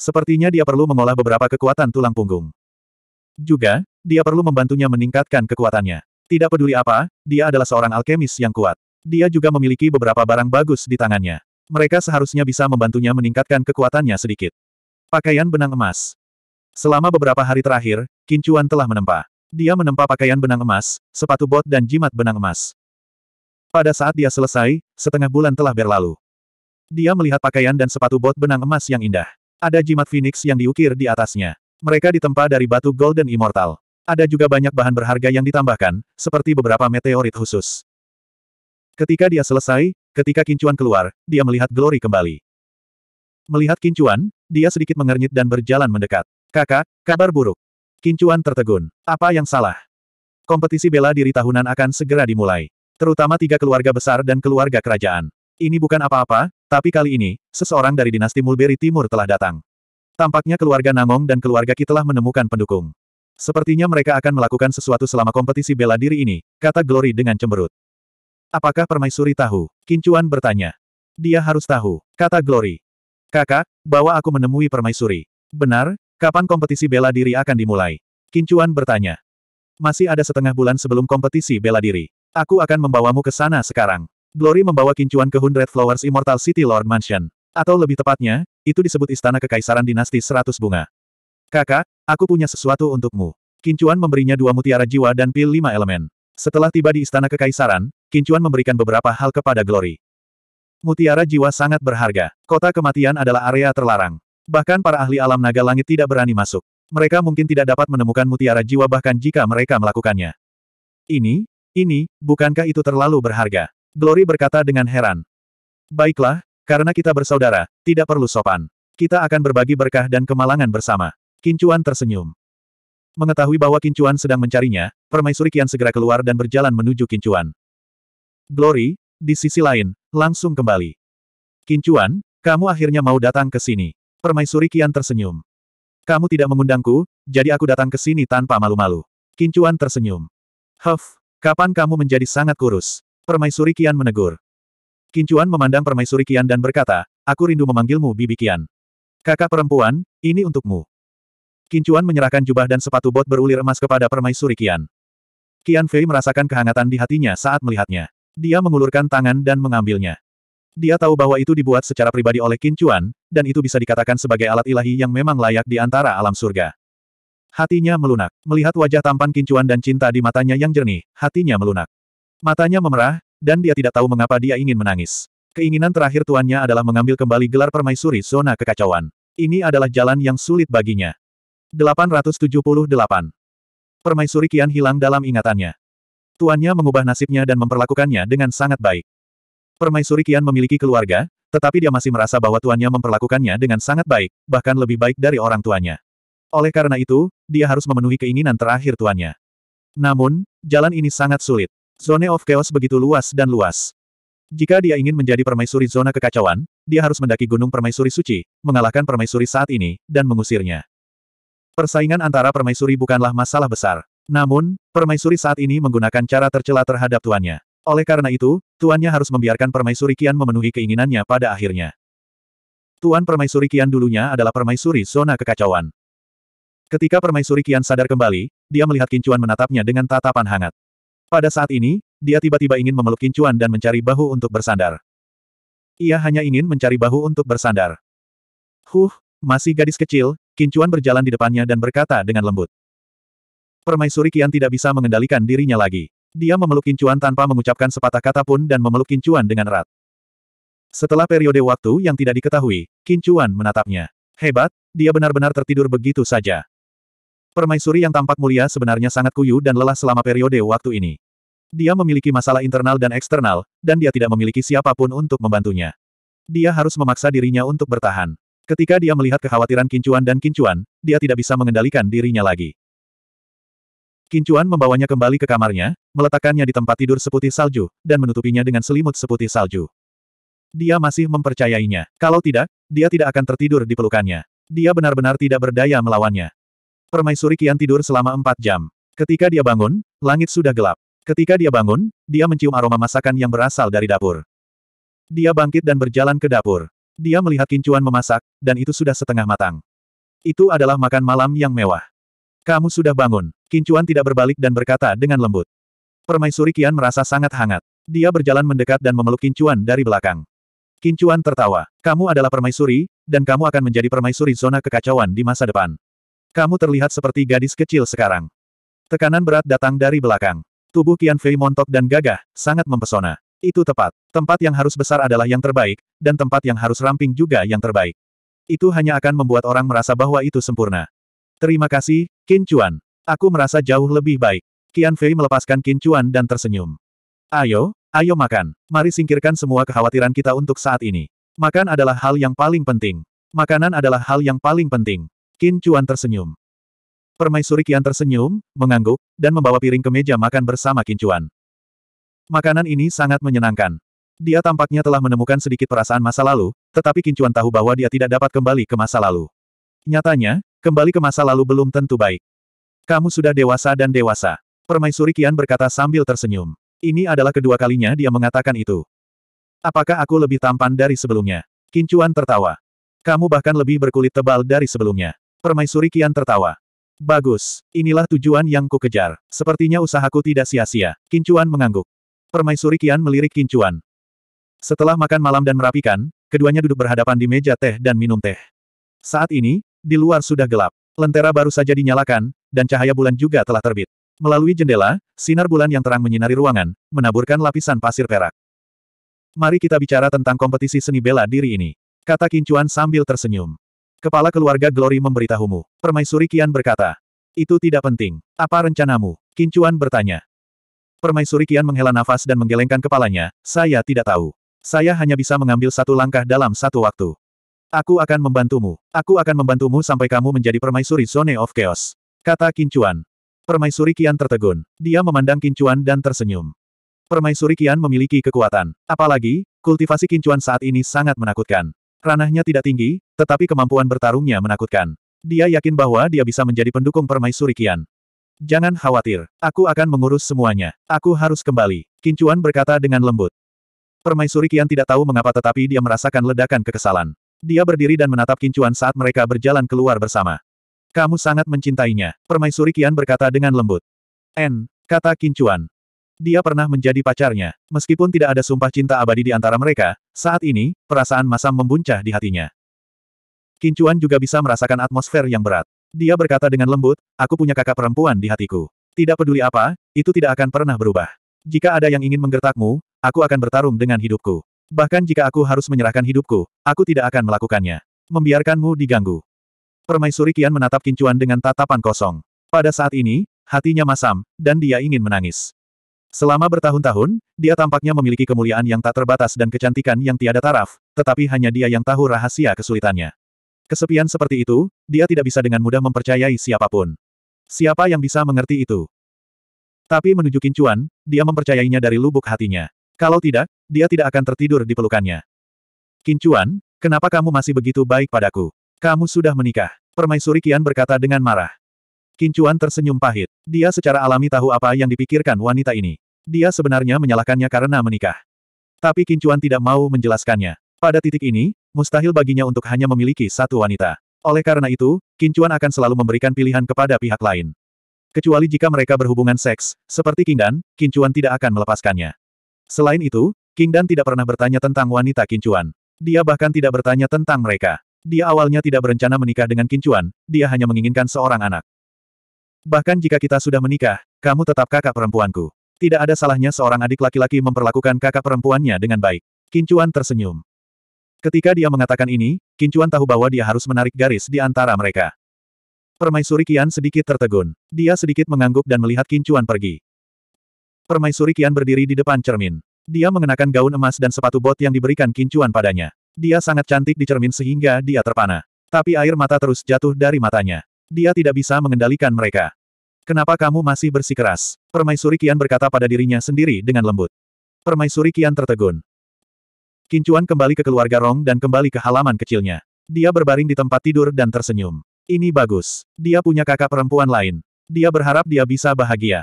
Sepertinya dia perlu mengolah beberapa kekuatan tulang punggung. Juga, dia perlu membantunya meningkatkan kekuatannya. Tidak peduli apa, dia adalah seorang alkemis yang kuat. Dia juga memiliki beberapa barang bagus di tangannya. Mereka seharusnya bisa membantunya meningkatkan kekuatannya sedikit. Pakaian benang emas. Selama beberapa hari terakhir, Kincuan telah menempa. Dia menempa pakaian benang emas, sepatu bot dan jimat benang emas. Pada saat dia selesai, setengah bulan telah berlalu. Dia melihat pakaian dan sepatu bot benang emas yang indah. Ada jimat phoenix yang diukir di atasnya. Mereka ditempa dari batu Golden Immortal. Ada juga banyak bahan berharga yang ditambahkan, seperti beberapa meteorit khusus. Ketika dia selesai, ketika Kincuan keluar, dia melihat Glory kembali. Melihat Kincuan, dia sedikit mengernyit dan berjalan mendekat. Kakak, kabar buruk. Kincuan tertegun. Apa yang salah? Kompetisi bela diri tahunan akan segera dimulai. Terutama tiga keluarga besar dan keluarga kerajaan. Ini bukan apa-apa, tapi kali ini, seseorang dari dinasti Mulberry Timur telah datang. Tampaknya keluarga Nangong dan keluarga Ki telah menemukan pendukung. Sepertinya mereka akan melakukan sesuatu selama kompetisi bela diri ini, kata Glory dengan cemberut. Apakah permaisuri tahu? Kincuan bertanya. Dia harus tahu, kata Glory. Kakak, bawa aku menemui permaisuri. Benar, kapan kompetisi bela diri akan dimulai? Kincuan bertanya. Masih ada setengah bulan sebelum kompetisi bela diri. Aku akan membawamu ke sana sekarang. Glory membawa Kincuan ke Hundred Flowers Immortal City Lord Mansion. Atau lebih tepatnya, itu disebut Istana Kekaisaran Dinasti Seratus Bunga. Kakak, aku punya sesuatu untukmu. Kincuan memberinya dua mutiara jiwa dan pil lima elemen. Setelah tiba di Istana Kekaisaran, Kincuan memberikan beberapa hal kepada Glory. Mutiara jiwa sangat berharga. Kota kematian adalah area terlarang. Bahkan para ahli alam naga langit tidak berani masuk. Mereka mungkin tidak dapat menemukan mutiara jiwa bahkan jika mereka melakukannya. Ini, ini, bukankah itu terlalu berharga? Glory berkata dengan heran. Baiklah, karena kita bersaudara, tidak perlu sopan. Kita akan berbagi berkah dan kemalangan bersama. Kincuan tersenyum. Mengetahui bahwa Kincuan sedang mencarinya, Permaisuri Kian segera keluar dan berjalan menuju Kincuan. Glory, di sisi lain, langsung kembali. Kincuan, kamu akhirnya mau datang ke sini. Permaisuri Kian tersenyum. Kamu tidak mengundangku, jadi aku datang ke sini tanpa malu-malu. Kincuan tersenyum. Huff, kapan kamu menjadi sangat kurus? Permaisuri Kian menegur. Kincuan memandang permaisuri Kian dan berkata, aku rindu memanggilmu Bibi Kian. Kakak perempuan, ini untukmu. Kincuan menyerahkan jubah dan sepatu bot berulir emas kepada permaisuri Kian. Kian Fei merasakan kehangatan di hatinya saat melihatnya. Dia mengulurkan tangan dan mengambilnya. Dia tahu bahwa itu dibuat secara pribadi oleh Kincuan, dan itu bisa dikatakan sebagai alat ilahi yang memang layak di antara alam surga. Hatinya melunak. Melihat wajah tampan kincuan dan cinta di matanya yang jernih, hatinya melunak. Matanya memerah, dan dia tidak tahu mengapa dia ingin menangis. Keinginan terakhir tuannya adalah mengambil kembali gelar permaisuri zona kekacauan. Ini adalah jalan yang sulit baginya. 878. Permaisuri Kian hilang dalam ingatannya. Tuannya mengubah nasibnya dan memperlakukannya dengan sangat baik. Permaisuri Kian memiliki keluarga, tetapi dia masih merasa bahwa tuannya memperlakukannya dengan sangat baik, bahkan lebih baik dari orang tuanya. Oleh karena itu, dia harus memenuhi keinginan terakhir tuannya. Namun, jalan ini sangat sulit. Zone of Chaos begitu luas dan luas. Jika dia ingin menjadi permaisuri zona kekacauan, dia harus mendaki gunung permaisuri suci, mengalahkan permaisuri saat ini, dan mengusirnya. Persaingan antara permaisuri bukanlah masalah besar. Namun, permaisuri saat ini menggunakan cara tercela terhadap tuannya. Oleh karena itu, tuannya harus membiarkan permaisuri Kian memenuhi keinginannya pada akhirnya. Tuan permaisuri Kian dulunya adalah permaisuri zona kekacauan. Ketika permaisuri Kian sadar kembali, dia melihat Kincuan menatapnya dengan tatapan hangat. Pada saat ini, dia tiba-tiba ingin memeluk Kincuan dan mencari bahu untuk bersandar. Ia hanya ingin mencari bahu untuk bersandar. Huh, masih gadis kecil, Kincuan berjalan di depannya dan berkata dengan lembut. Permaisuri Kian tidak bisa mengendalikan dirinya lagi. Dia memeluk Kincuan tanpa mengucapkan sepatah kata pun dan memeluk Kincuan dengan erat. Setelah periode waktu yang tidak diketahui, Kincuan menatapnya. Hebat, dia benar-benar tertidur begitu saja. Permaisuri yang tampak mulia sebenarnya sangat kuyu dan lelah selama periode waktu ini. Dia memiliki masalah internal dan eksternal, dan dia tidak memiliki siapapun untuk membantunya. Dia harus memaksa dirinya untuk bertahan. Ketika dia melihat kekhawatiran Kincuan dan Kincuan, dia tidak bisa mengendalikan dirinya lagi. Kincuan membawanya kembali ke kamarnya, meletakkannya di tempat tidur seputih salju, dan menutupinya dengan selimut seputih salju. Dia masih mempercayainya. Kalau tidak, dia tidak akan tertidur di pelukannya. Dia benar-benar tidak berdaya melawannya. Permaisuri kian tidur selama empat jam. Ketika dia bangun, langit sudah gelap. Ketika dia bangun, dia mencium aroma masakan yang berasal dari dapur. Dia bangkit dan berjalan ke dapur. Dia melihat kincuan memasak, dan itu sudah setengah matang. Itu adalah makan malam yang mewah. Kamu sudah bangun. Kincuan tidak berbalik dan berkata dengan lembut. Permaisuri kian merasa sangat hangat. Dia berjalan mendekat dan memeluk Kincuan dari belakang. Kincuan tertawa. Kamu adalah permaisuri, dan kamu akan menjadi permaisuri zona kekacauan di masa depan. Kamu terlihat seperti gadis kecil sekarang. Tekanan berat datang dari belakang. Tubuh Qian Fei montok dan gagah, sangat mempesona. Itu tepat. Tempat yang harus besar adalah yang terbaik, dan tempat yang harus ramping juga yang terbaik. Itu hanya akan membuat orang merasa bahwa itu sempurna. Terima kasih, Qin Chuan. Aku merasa jauh lebih baik. Qian Fei melepaskan Qin Chuan dan tersenyum. Ayo, ayo makan. Mari singkirkan semua kekhawatiran kita untuk saat ini. Makan adalah hal yang paling penting. Makanan adalah hal yang paling penting. Qin Chuan tersenyum. Permaisuri Qian tersenyum, mengangguk, dan membawa piring ke meja makan bersama Qin Chuan. Makanan ini sangat menyenangkan. Dia tampaknya telah menemukan sedikit perasaan masa lalu, tetapi Qin Chuan tahu bahwa dia tidak dapat kembali ke masa lalu. Nyatanya, kembali ke masa lalu belum tentu baik. Kamu sudah dewasa dan dewasa. Permaisuri Qian berkata sambil tersenyum. Ini adalah kedua kalinya dia mengatakan itu. Apakah aku lebih tampan dari sebelumnya? Kincuan tertawa. Kamu bahkan lebih berkulit tebal dari sebelumnya. Permaisuri Kian tertawa. Bagus, inilah tujuan yang kukejar. Sepertinya usahaku tidak sia-sia. Kincuan mengangguk. Permaisuri Kian melirik Kincuan. Setelah makan malam dan merapikan, keduanya duduk berhadapan di meja teh dan minum teh. Saat ini, di luar sudah gelap. Lentera baru saja dinyalakan, dan cahaya bulan juga telah terbit. Melalui jendela, sinar bulan yang terang menyinari ruangan, menaburkan lapisan pasir perak. Mari kita bicara tentang kompetisi seni bela diri ini. Kata Kincuan sambil tersenyum. Kepala keluarga Glory memberitahumu. Permaisuri Kian berkata. Itu tidak penting. Apa rencanamu? Kincuan bertanya. Permaisuri Kian menghela nafas dan menggelengkan kepalanya, saya tidak tahu. Saya hanya bisa mengambil satu langkah dalam satu waktu. Aku akan membantumu. Aku akan membantumu sampai kamu menjadi permaisuri Zone of Chaos. Kata Kincuan. Permaisuri Kian tertegun. Dia memandang Kincuan dan tersenyum. Permaisuri Kian memiliki kekuatan. Apalagi, kultivasi Kincuan saat ini sangat menakutkan. Ranahnya tidak tinggi, tetapi kemampuan bertarungnya menakutkan. Dia yakin bahwa dia bisa menjadi pendukung permaisuri Kian. Jangan khawatir, aku akan mengurus semuanya. Aku harus kembali, Kincuan berkata dengan lembut. Permaisuri Kian tidak tahu mengapa tetapi dia merasakan ledakan kekesalan. Dia berdiri dan menatap Kincuan saat mereka berjalan keluar bersama. Kamu sangat mencintainya, Permaisuri Kian berkata dengan lembut. N, kata Kincuan. Dia pernah menjadi pacarnya. Meskipun tidak ada sumpah cinta abadi di antara mereka, saat ini, perasaan masam membuncah di hatinya. Kincuan juga bisa merasakan atmosfer yang berat. Dia berkata dengan lembut, aku punya kakak perempuan di hatiku. Tidak peduli apa, itu tidak akan pernah berubah. Jika ada yang ingin menggertakmu, aku akan bertarung dengan hidupku. Bahkan jika aku harus menyerahkan hidupku, aku tidak akan melakukannya. Membiarkanmu diganggu. Permaisuri Kian menatap Kincuan dengan tatapan kosong. Pada saat ini, hatinya masam, dan dia ingin menangis. Selama bertahun-tahun, dia tampaknya memiliki kemuliaan yang tak terbatas dan kecantikan yang tiada taraf, tetapi hanya dia yang tahu rahasia kesulitannya. Kesepian seperti itu, dia tidak bisa dengan mudah mempercayai siapapun. Siapa yang bisa mengerti itu? Tapi menuju Kincuan, dia mempercayainya dari lubuk hatinya. Kalau tidak, dia tidak akan tertidur di pelukannya. Kincuan, kenapa kamu masih begitu baik padaku? Kamu sudah menikah. Permaisuri Kian berkata dengan marah. Kincuan tersenyum pahit. Dia secara alami tahu apa yang dipikirkan wanita ini. Dia sebenarnya menyalahkannya karena menikah. Tapi Kincuan tidak mau menjelaskannya. Pada titik ini, mustahil baginya untuk hanya memiliki satu wanita. Oleh karena itu, Kincuan akan selalu memberikan pilihan kepada pihak lain. Kecuali jika mereka berhubungan seks, seperti King Dan, Kincuan tidak akan melepaskannya. Selain itu, King Dan tidak pernah bertanya tentang wanita Kincuan. Dia bahkan tidak bertanya tentang mereka. Dia awalnya tidak berencana menikah dengan Kincuan, dia hanya menginginkan seorang anak. Bahkan jika kita sudah menikah, kamu tetap kakak perempuanku. Tidak ada salahnya seorang adik laki-laki memperlakukan kakak perempuannya dengan baik. Kincuan tersenyum. Ketika dia mengatakan ini, Kincuan tahu bahwa dia harus menarik garis di antara mereka. Permaisuri Kian sedikit tertegun. Dia sedikit mengangguk dan melihat Kincuan pergi. Permaisuri Kian berdiri di depan cermin. Dia mengenakan gaun emas dan sepatu bot yang diberikan Kincuan padanya. Dia sangat cantik di cermin sehingga dia terpana. Tapi air mata terus jatuh dari matanya. Dia tidak bisa mengendalikan mereka. Kenapa kamu masih bersikeras? Permaisuri Kian berkata pada dirinya sendiri dengan lembut. Permaisuri Kian tertegun. Kincuan kembali ke keluarga Rong dan kembali ke halaman kecilnya. Dia berbaring di tempat tidur dan tersenyum. Ini bagus. Dia punya kakak perempuan lain. Dia berharap dia bisa bahagia.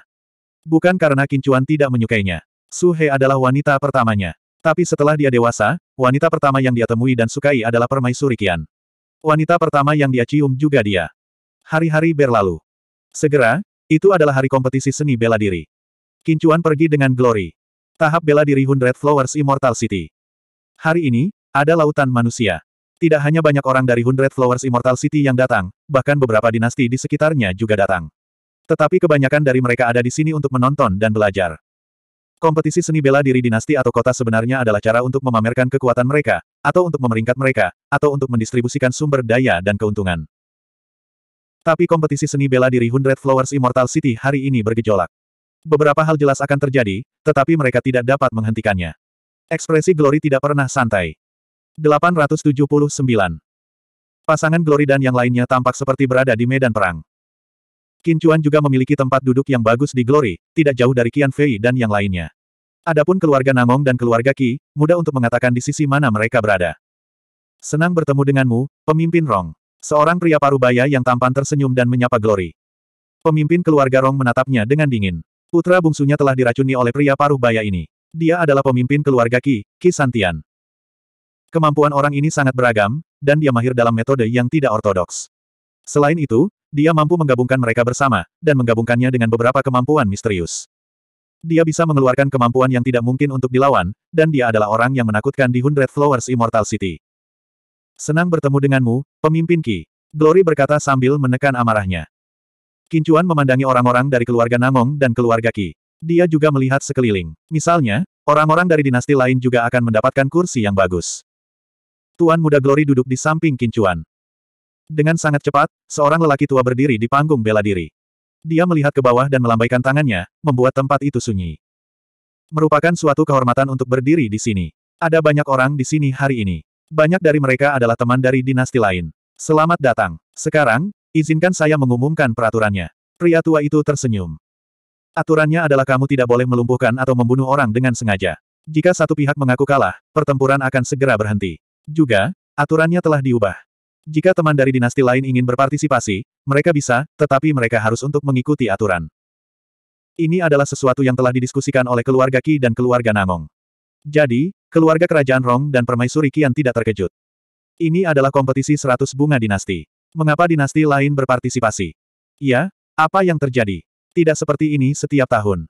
Bukan karena Kincuan tidak menyukainya. Suhe adalah wanita pertamanya. Tapi setelah dia dewasa, wanita pertama yang dia temui dan sukai adalah permaisuri Kian. Wanita pertama yang dia cium juga dia. Hari-hari berlalu. Segera, itu adalah hari kompetisi seni bela diri. Kincuan pergi dengan Glory. Tahap bela diri Hundred Flowers Immortal City. Hari ini, ada lautan manusia. Tidak hanya banyak orang dari Hundred Flowers Immortal City yang datang, bahkan beberapa dinasti di sekitarnya juga datang. Tetapi kebanyakan dari mereka ada di sini untuk menonton dan belajar. Kompetisi seni bela diri dinasti atau kota sebenarnya adalah cara untuk memamerkan kekuatan mereka, atau untuk memeringkat mereka, atau untuk mendistribusikan sumber daya dan keuntungan. Tapi kompetisi seni bela diri Hundred Flowers Immortal City hari ini bergejolak. Beberapa hal jelas akan terjadi, tetapi mereka tidak dapat menghentikannya. Ekspresi Glory tidak pernah santai. 879. Pasangan Glory dan yang lainnya tampak seperti berada di medan perang. Kincuan juga memiliki tempat duduk yang bagus di Glory, tidak jauh dari Kian Fei dan yang lainnya. Adapun keluarga Namong dan keluarga Qi, mudah untuk mengatakan di sisi mana mereka berada. Senang bertemu denganmu, pemimpin Rong. Seorang pria parubaya yang tampan tersenyum dan menyapa Glory. Pemimpin keluarga Rong menatapnya dengan dingin. Putra bungsunya telah diracuni oleh pria parubaya ini. Dia adalah pemimpin keluarga Ki, Ki Santian. Kemampuan orang ini sangat beragam, dan dia mahir dalam metode yang tidak ortodoks. Selain itu, dia mampu menggabungkan mereka bersama, dan menggabungkannya dengan beberapa kemampuan misterius. Dia bisa mengeluarkan kemampuan yang tidak mungkin untuk dilawan, dan dia adalah orang yang menakutkan di Hundred Flowers Immortal City. Senang bertemu denganmu, pemimpin Ki. Glory berkata sambil menekan amarahnya. Kincuan memandangi orang-orang dari keluarga Namong dan keluarga Ki. Dia juga melihat sekeliling. Misalnya, orang-orang dari dinasti lain juga akan mendapatkan kursi yang bagus. Tuan muda Glory duduk di samping Kincuan. Dengan sangat cepat, seorang lelaki tua berdiri di panggung bela diri. Dia melihat ke bawah dan melambaikan tangannya, membuat tempat itu sunyi. Merupakan suatu kehormatan untuk berdiri di sini. Ada banyak orang di sini hari ini. Banyak dari mereka adalah teman dari dinasti lain. Selamat datang. Sekarang, izinkan saya mengumumkan peraturannya. Pria tua itu tersenyum. Aturannya adalah kamu tidak boleh melumpuhkan atau membunuh orang dengan sengaja. Jika satu pihak mengaku kalah, pertempuran akan segera berhenti. Juga, aturannya telah diubah. Jika teman dari dinasti lain ingin berpartisipasi, mereka bisa, tetapi mereka harus untuk mengikuti aturan. Ini adalah sesuatu yang telah didiskusikan oleh keluarga Ki dan keluarga Namong. Jadi, Keluarga kerajaan Rong dan permaisuri kian tidak terkejut. Ini adalah kompetisi seratus bunga dinasti. Mengapa dinasti lain berpartisipasi? Ya, apa yang terjadi? Tidak seperti ini setiap tahun.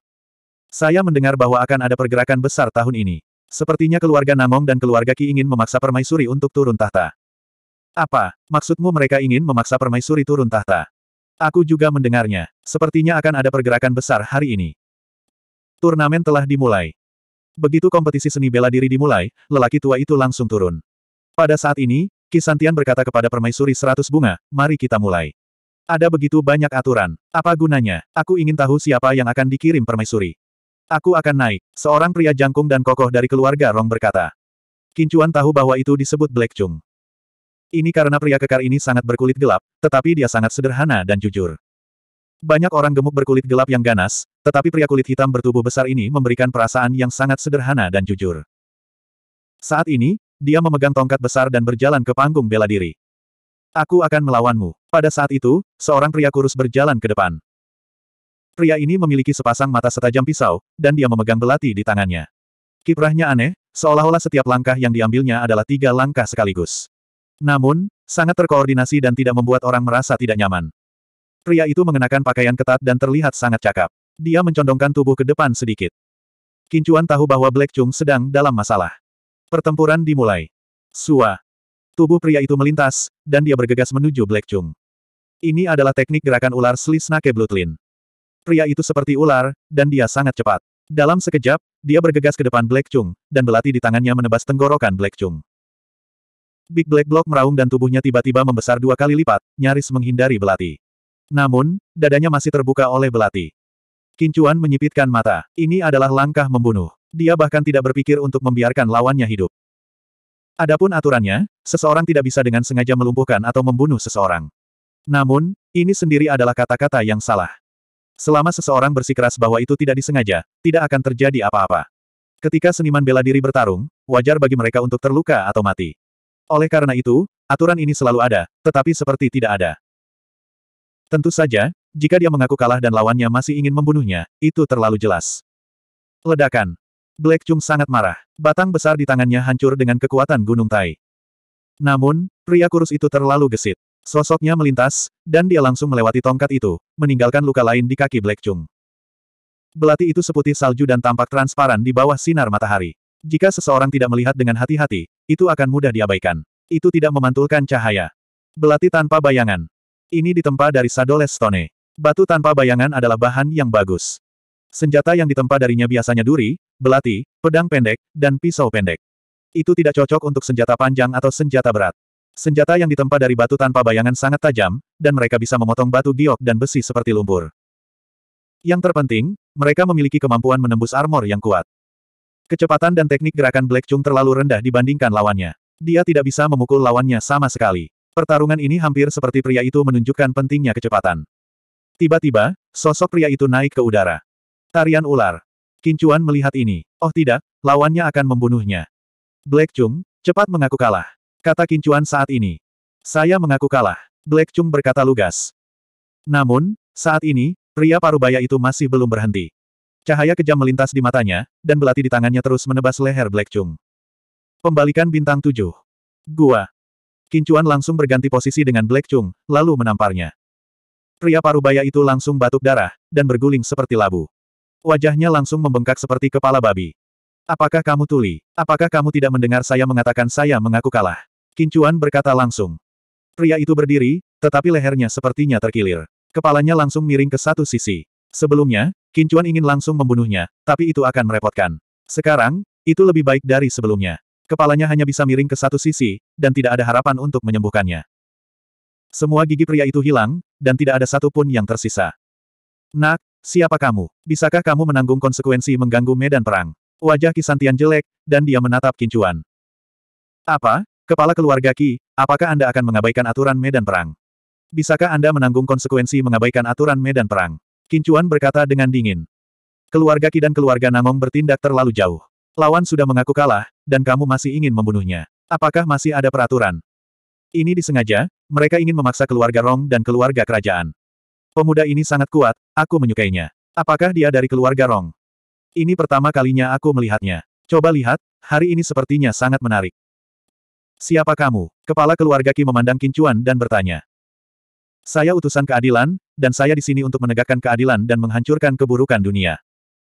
Saya mendengar bahwa akan ada pergerakan besar tahun ini. Sepertinya keluarga Namong dan keluarga Ki ingin memaksa permaisuri untuk turun tahta. Apa, maksudmu mereka ingin memaksa permaisuri turun tahta? Aku juga mendengarnya. Sepertinya akan ada pergerakan besar hari ini. Turnamen telah dimulai. Begitu kompetisi seni bela diri dimulai, lelaki tua itu langsung turun. Pada saat ini, Kisantian berkata kepada permaisuri seratus bunga, mari kita mulai. Ada begitu banyak aturan. Apa gunanya? Aku ingin tahu siapa yang akan dikirim permaisuri. Aku akan naik. Seorang pria jangkung dan kokoh dari keluarga Rong berkata. Kincuan tahu bahwa itu disebut Black Chung. Ini karena pria kekar ini sangat berkulit gelap, tetapi dia sangat sederhana dan jujur. Banyak orang gemuk berkulit gelap yang ganas, tetapi pria kulit hitam bertubuh besar ini memberikan perasaan yang sangat sederhana dan jujur. Saat ini, dia memegang tongkat besar dan berjalan ke panggung bela diri. Aku akan melawanmu. Pada saat itu, seorang pria kurus berjalan ke depan. Pria ini memiliki sepasang mata setajam pisau, dan dia memegang belati di tangannya. Kiprahnya aneh, seolah-olah setiap langkah yang diambilnya adalah tiga langkah sekaligus. Namun, sangat terkoordinasi dan tidak membuat orang merasa tidak nyaman. Pria itu mengenakan pakaian ketat dan terlihat sangat cakap. Dia mencondongkan tubuh ke depan sedikit. Kincuan tahu bahwa Black Chung sedang dalam masalah. Pertempuran dimulai. Sua. Tubuh pria itu melintas, dan dia bergegas menuju Black Chung. Ini adalah teknik gerakan ular Slisnake Blutlin. Pria itu seperti ular, dan dia sangat cepat. Dalam sekejap, dia bergegas ke depan Black Chung, dan belati di tangannya menebas tenggorokan Black Chung. Big Black Block meraung dan tubuhnya tiba-tiba membesar dua kali lipat, nyaris menghindari belati. Namun, dadanya masih terbuka oleh belati. Kincuan menyipitkan mata. Ini adalah langkah membunuh. Dia bahkan tidak berpikir untuk membiarkan lawannya hidup. Adapun aturannya, seseorang tidak bisa dengan sengaja melumpuhkan atau membunuh seseorang. Namun, ini sendiri adalah kata-kata yang salah. Selama seseorang bersikeras bahwa itu tidak disengaja, tidak akan terjadi apa-apa. Ketika seniman bela diri bertarung, wajar bagi mereka untuk terluka atau mati. Oleh karena itu, aturan ini selalu ada, tetapi seperti tidak ada. Tentu saja, jika dia mengaku kalah dan lawannya masih ingin membunuhnya, itu terlalu jelas. Ledakan. Black Chung sangat marah. Batang besar di tangannya hancur dengan kekuatan gunung tai. Namun, pria kurus itu terlalu gesit. Sosoknya melintas, dan dia langsung melewati tongkat itu, meninggalkan luka lain di kaki Black Chung. Belati itu seputih salju dan tampak transparan di bawah sinar matahari. Jika seseorang tidak melihat dengan hati-hati, itu akan mudah diabaikan. Itu tidak memantulkan cahaya. Belati tanpa bayangan. Ini ditempa dari Sadoles Stone. Batu tanpa bayangan adalah bahan yang bagus. Senjata yang ditempa darinya biasanya duri, belati, pedang pendek, dan pisau pendek. Itu tidak cocok untuk senjata panjang atau senjata berat. Senjata yang ditempa dari batu tanpa bayangan sangat tajam, dan mereka bisa memotong batu giok dan besi seperti lumpur. Yang terpenting, mereka memiliki kemampuan menembus armor yang kuat. Kecepatan dan teknik gerakan Black Chung terlalu rendah dibandingkan lawannya. Dia tidak bisa memukul lawannya sama sekali. Pertarungan ini hampir seperti pria itu menunjukkan pentingnya kecepatan. Tiba-tiba, sosok pria itu naik ke udara. Tarian ular. Kincuan melihat ini. Oh tidak, lawannya akan membunuhnya. Black Chung, cepat mengaku kalah. Kata Kincuan saat ini. Saya mengaku kalah. Black Chung berkata lugas. Namun, saat ini, pria parubaya itu masih belum berhenti. Cahaya kejam melintas di matanya, dan belati di tangannya terus menebas leher Black Chung. Pembalikan bintang tujuh. Gua, Kincuan langsung berganti posisi dengan Black Chung, lalu menamparnya. Pria parubaya itu langsung batuk darah, dan berguling seperti labu. Wajahnya langsung membengkak seperti kepala babi. Apakah kamu tuli? Apakah kamu tidak mendengar saya mengatakan saya mengaku kalah? Kincuan berkata langsung. Pria itu berdiri, tetapi lehernya sepertinya terkilir. Kepalanya langsung miring ke satu sisi. Sebelumnya, Kincuan ingin langsung membunuhnya, tapi itu akan merepotkan. Sekarang, itu lebih baik dari sebelumnya. Kepalanya hanya bisa miring ke satu sisi, dan tidak ada harapan untuk menyembuhkannya. Semua gigi pria itu hilang, dan tidak ada satupun yang tersisa. Nak, siapa kamu? Bisakah kamu menanggung konsekuensi mengganggu medan perang? Wajah Kisantian jelek, dan dia menatap Kincuan. Apa? Kepala keluarga Ki, apakah Anda akan mengabaikan aturan medan perang? Bisakah Anda menanggung konsekuensi mengabaikan aturan medan perang? Kincuan berkata dengan dingin. Keluarga Ki dan keluarga Namong bertindak terlalu jauh. Lawan sudah mengaku kalah, dan kamu masih ingin membunuhnya. Apakah masih ada peraturan? Ini disengaja, mereka ingin memaksa keluarga Rong dan keluarga kerajaan. Pemuda ini sangat kuat, aku menyukainya. Apakah dia dari keluarga Rong? Ini pertama kalinya aku melihatnya. Coba lihat, hari ini sepertinya sangat menarik. Siapa kamu? Kepala keluarga Ki memandang Kincuan dan bertanya. Saya utusan keadilan, dan saya di sini untuk menegakkan keadilan dan menghancurkan keburukan dunia.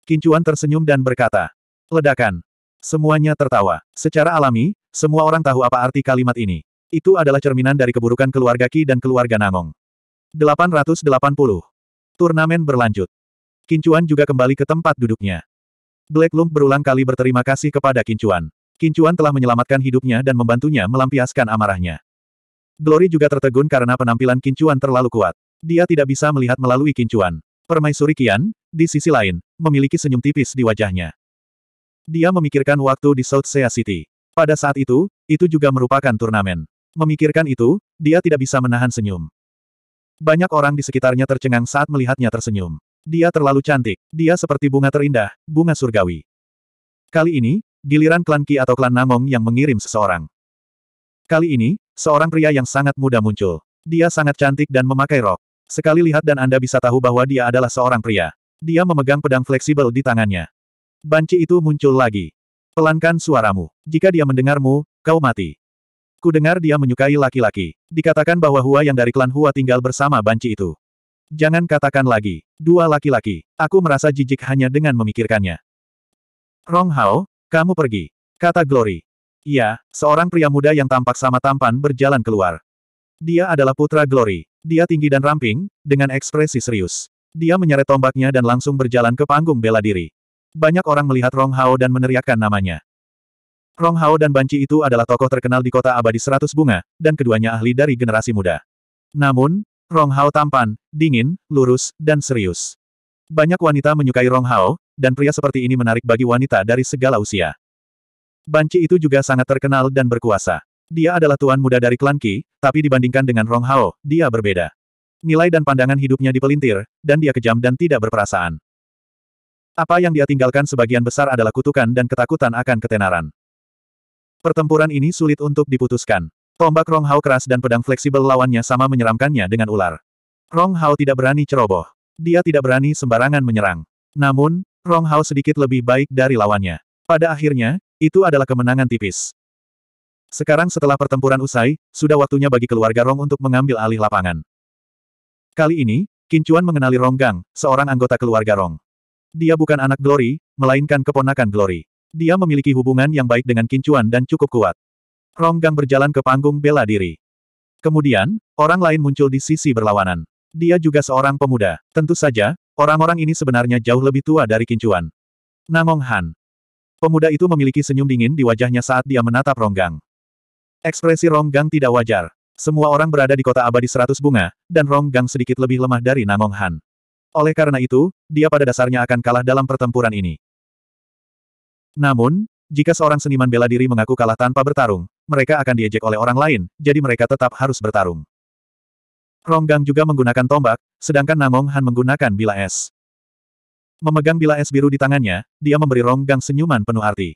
Kincuan tersenyum dan berkata, Ledakan. Semuanya tertawa. Secara alami, semua orang tahu apa arti kalimat ini. Itu adalah cerminan dari keburukan keluarga Ki dan keluarga Nangong. 880. Turnamen berlanjut. Kincuan juga kembali ke tempat duduknya. Black Lump berulang kali berterima kasih kepada Kincuan. Kincuan telah menyelamatkan hidupnya dan membantunya melampiaskan amarahnya. Glory juga tertegun karena penampilan Kincuan terlalu kuat. Dia tidak bisa melihat melalui Kincuan. Permaisuri Kian, di sisi lain, memiliki senyum tipis di wajahnya. Dia memikirkan waktu di South Sea City. Pada saat itu, itu juga merupakan turnamen. Memikirkan itu, dia tidak bisa menahan senyum. Banyak orang di sekitarnya tercengang saat melihatnya tersenyum. Dia terlalu cantik, dia seperti bunga terindah, bunga surgawi. Kali ini, giliran klan Ki atau klan Namong yang mengirim seseorang. Kali ini, seorang pria yang sangat muda muncul. Dia sangat cantik dan memakai rok. Sekali lihat dan Anda bisa tahu bahwa dia adalah seorang pria. Dia memegang pedang fleksibel di tangannya. Banci itu muncul lagi. Pelankan suaramu. Jika dia mendengarmu, kau mati. Ku dengar dia menyukai laki-laki. Dikatakan bahwa Hua yang dari klan Hua tinggal bersama banci itu. Jangan katakan lagi. Dua laki-laki. Aku merasa jijik hanya dengan memikirkannya. Rong Hao, kamu pergi. Kata Glory. Iya, seorang pria muda yang tampak sama tampan berjalan keluar. Dia adalah putra Glory. Dia tinggi dan ramping, dengan ekspresi serius. Dia menyeret tombaknya dan langsung berjalan ke panggung bela diri. Banyak orang melihat Rong Hao dan meneriakkan namanya. Rong Hao dan Banci itu adalah tokoh terkenal di kota abadi seratus bunga, dan keduanya ahli dari generasi muda. Namun, Rong Hao tampan, dingin, lurus, dan serius. Banyak wanita menyukai Rong Hao, dan pria seperti ini menarik bagi wanita dari segala usia. Banci itu juga sangat terkenal dan berkuasa. Dia adalah tuan muda dari klan Ki, tapi dibandingkan dengan Rong Hao, dia berbeda. Nilai dan pandangan hidupnya dipelintir, dan dia kejam dan tidak berperasaan. Apa yang dia tinggalkan sebagian besar adalah kutukan dan ketakutan akan ketenaran. Pertempuran ini sulit untuk diputuskan. Tombak Rong Hao keras dan pedang fleksibel lawannya sama menyeramkannya dengan ular. Rong Hao tidak berani ceroboh. Dia tidak berani sembarangan menyerang. Namun, Rong Hao sedikit lebih baik dari lawannya. Pada akhirnya, itu adalah kemenangan tipis. Sekarang setelah pertempuran usai, sudah waktunya bagi keluarga Rong untuk mengambil alih lapangan. Kali ini, Kincuan mengenali Rong Gang, seorang anggota keluarga Rong. Dia bukan anak Glory, melainkan keponakan Glory. Dia memiliki hubungan yang baik dengan Kincuan dan cukup kuat. Ronggang berjalan ke panggung bela diri. Kemudian, orang lain muncul di sisi berlawanan. Dia juga seorang pemuda. Tentu saja, orang-orang ini sebenarnya jauh lebih tua dari Kincuan. Nangong Han. Pemuda itu memiliki senyum dingin di wajahnya saat dia menatap Ronggang. Ekspresi Ronggang tidak wajar. Semua orang berada di kota abadi seratus bunga, dan Ronggang sedikit lebih lemah dari Nangong Han. Oleh karena itu, dia pada dasarnya akan kalah dalam pertempuran ini. Namun, jika seorang seniman bela diri mengaku kalah tanpa bertarung, mereka akan diejek oleh orang lain, jadi mereka tetap harus bertarung. Ronggang juga menggunakan tombak, sedangkan Namong Han menggunakan bila es. Memegang bila es biru di tangannya, dia memberi Ronggang senyuman penuh arti.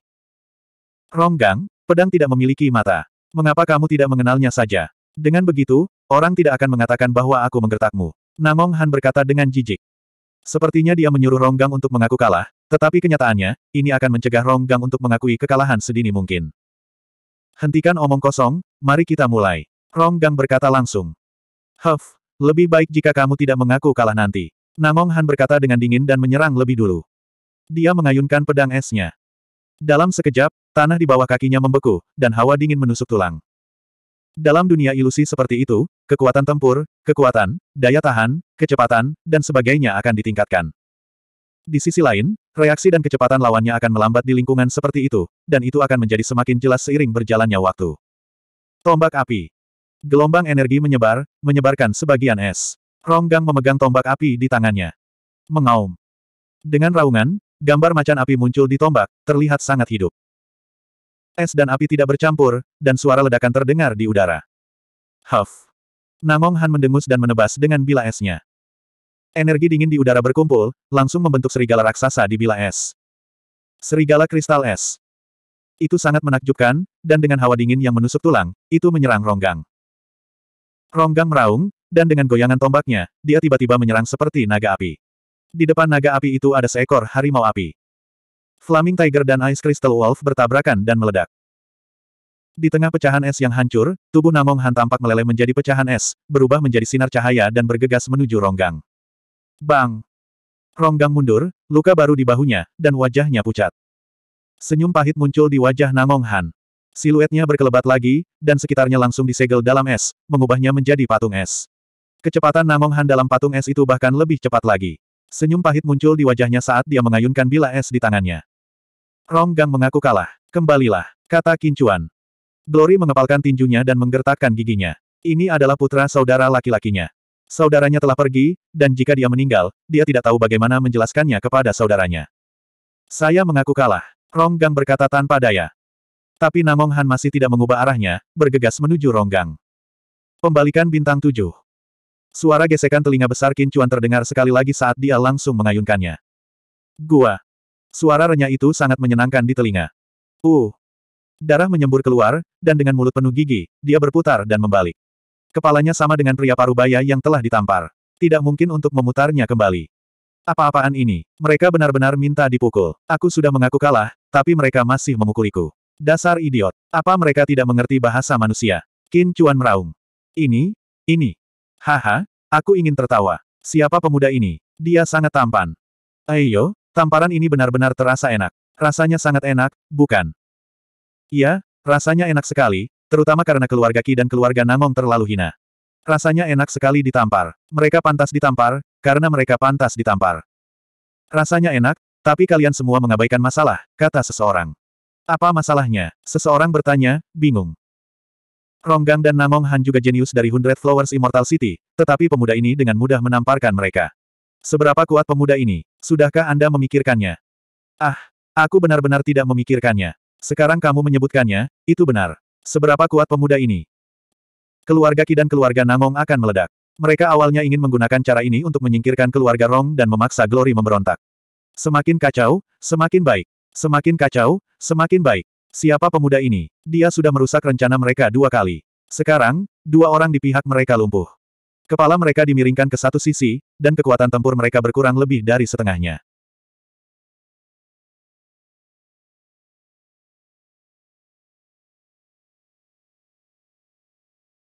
Ronggang, pedang tidak memiliki mata. Mengapa kamu tidak mengenalnya saja? Dengan begitu, orang tidak akan mengatakan bahwa aku menggertakmu. Namong Han berkata dengan jijik. Sepertinya dia menyuruh Ronggang untuk mengaku kalah, tetapi kenyataannya, ini akan mencegah Ronggang untuk mengakui kekalahan sedini mungkin. Hentikan omong kosong, mari kita mulai. Ronggang berkata langsung. Huff, lebih baik jika kamu tidak mengaku kalah nanti. Namong Han berkata dengan dingin dan menyerang lebih dulu. Dia mengayunkan pedang esnya. Dalam sekejap, tanah di bawah kakinya membeku, dan hawa dingin menusuk tulang. Dalam dunia ilusi seperti itu, kekuatan tempur, kekuatan, daya tahan, kecepatan, dan sebagainya akan ditingkatkan. Di sisi lain, reaksi dan kecepatan lawannya akan melambat di lingkungan seperti itu, dan itu akan menjadi semakin jelas seiring berjalannya waktu. Tombak api. Gelombang energi menyebar, menyebarkan sebagian es. Ronggang memegang tombak api di tangannya. Mengaum. Dengan raungan, gambar macan api muncul di tombak, terlihat sangat hidup. Es dan api tidak bercampur, dan suara ledakan terdengar di udara. Huff. Nangong Han mendengus dan menebas dengan bila esnya. Energi dingin di udara berkumpul, langsung membentuk serigala raksasa di bila es. Serigala kristal es. Itu sangat menakjubkan, dan dengan hawa dingin yang menusuk tulang, itu menyerang ronggang. Ronggang meraung, dan dengan goyangan tombaknya, dia tiba-tiba menyerang seperti naga api. Di depan naga api itu ada seekor harimau api. Flaming Tiger dan Ice Crystal Wolf bertabrakan dan meledak. Di tengah pecahan es yang hancur, tubuh Namong Han tampak meleleh menjadi pecahan es, berubah menjadi sinar cahaya dan bergegas menuju ronggang. Bang! Ronggang mundur, luka baru di bahunya, dan wajahnya pucat. Senyum pahit muncul di wajah Namong Han. Siluetnya berkelebat lagi, dan sekitarnya langsung disegel dalam es, mengubahnya menjadi patung es. Kecepatan Namong Han dalam patung es itu bahkan lebih cepat lagi. Senyum pahit muncul di wajahnya saat dia mengayunkan bila es di tangannya. Ronggang mengaku kalah. Kembalilah, kata Kincuan. Glory mengepalkan tinjunya dan menggertakkan giginya. Ini adalah putra saudara laki-lakinya. Saudaranya telah pergi, dan jika dia meninggal, dia tidak tahu bagaimana menjelaskannya kepada saudaranya. Saya mengaku kalah. Ronggang berkata tanpa daya. Tapi Namong Han masih tidak mengubah arahnya, bergegas menuju Ronggang. Pembalikan bintang tujuh. Suara gesekan telinga besar Kincuan terdengar sekali lagi saat dia langsung mengayunkannya. Gua, Suara renyah itu sangat menyenangkan di telinga. Uh! Darah menyembur keluar, dan dengan mulut penuh gigi, dia berputar dan membalik. Kepalanya sama dengan pria parubaya yang telah ditampar. Tidak mungkin untuk memutarnya kembali. Apa-apaan ini? Mereka benar-benar minta dipukul. Aku sudah mengaku kalah, tapi mereka masih memukuliku. Dasar idiot. Apa mereka tidak mengerti bahasa manusia? Qin Chuan meraung. Ini? Ini? Haha, aku ingin tertawa. Siapa pemuda ini? Dia sangat tampan. Ayo, Tamparan ini benar-benar terasa enak. Rasanya sangat enak, bukan? Iya, rasanya enak sekali, terutama karena keluarga Ki dan keluarga Nangong terlalu hina. Rasanya enak sekali ditampar. Mereka pantas ditampar, karena mereka pantas ditampar. Rasanya enak, tapi kalian semua mengabaikan masalah, kata seseorang. Apa masalahnya? Seseorang bertanya, bingung. Ronggang dan Namong Han juga jenius dari Hundred Flowers Immortal City, tetapi pemuda ini dengan mudah menamparkan mereka. Seberapa kuat pemuda ini? Sudahkah Anda memikirkannya? Ah, aku benar-benar tidak memikirkannya. Sekarang kamu menyebutkannya, itu benar. Seberapa kuat pemuda ini? Keluarga Ki dan keluarga Namong akan meledak. Mereka awalnya ingin menggunakan cara ini untuk menyingkirkan keluarga Rong dan memaksa Glory memberontak. Semakin kacau, semakin baik. Semakin kacau, semakin baik. Siapa pemuda ini? Dia sudah merusak rencana mereka dua kali. Sekarang, dua orang di pihak mereka lumpuh. Kepala mereka dimiringkan ke satu sisi, dan kekuatan tempur mereka berkurang lebih dari setengahnya.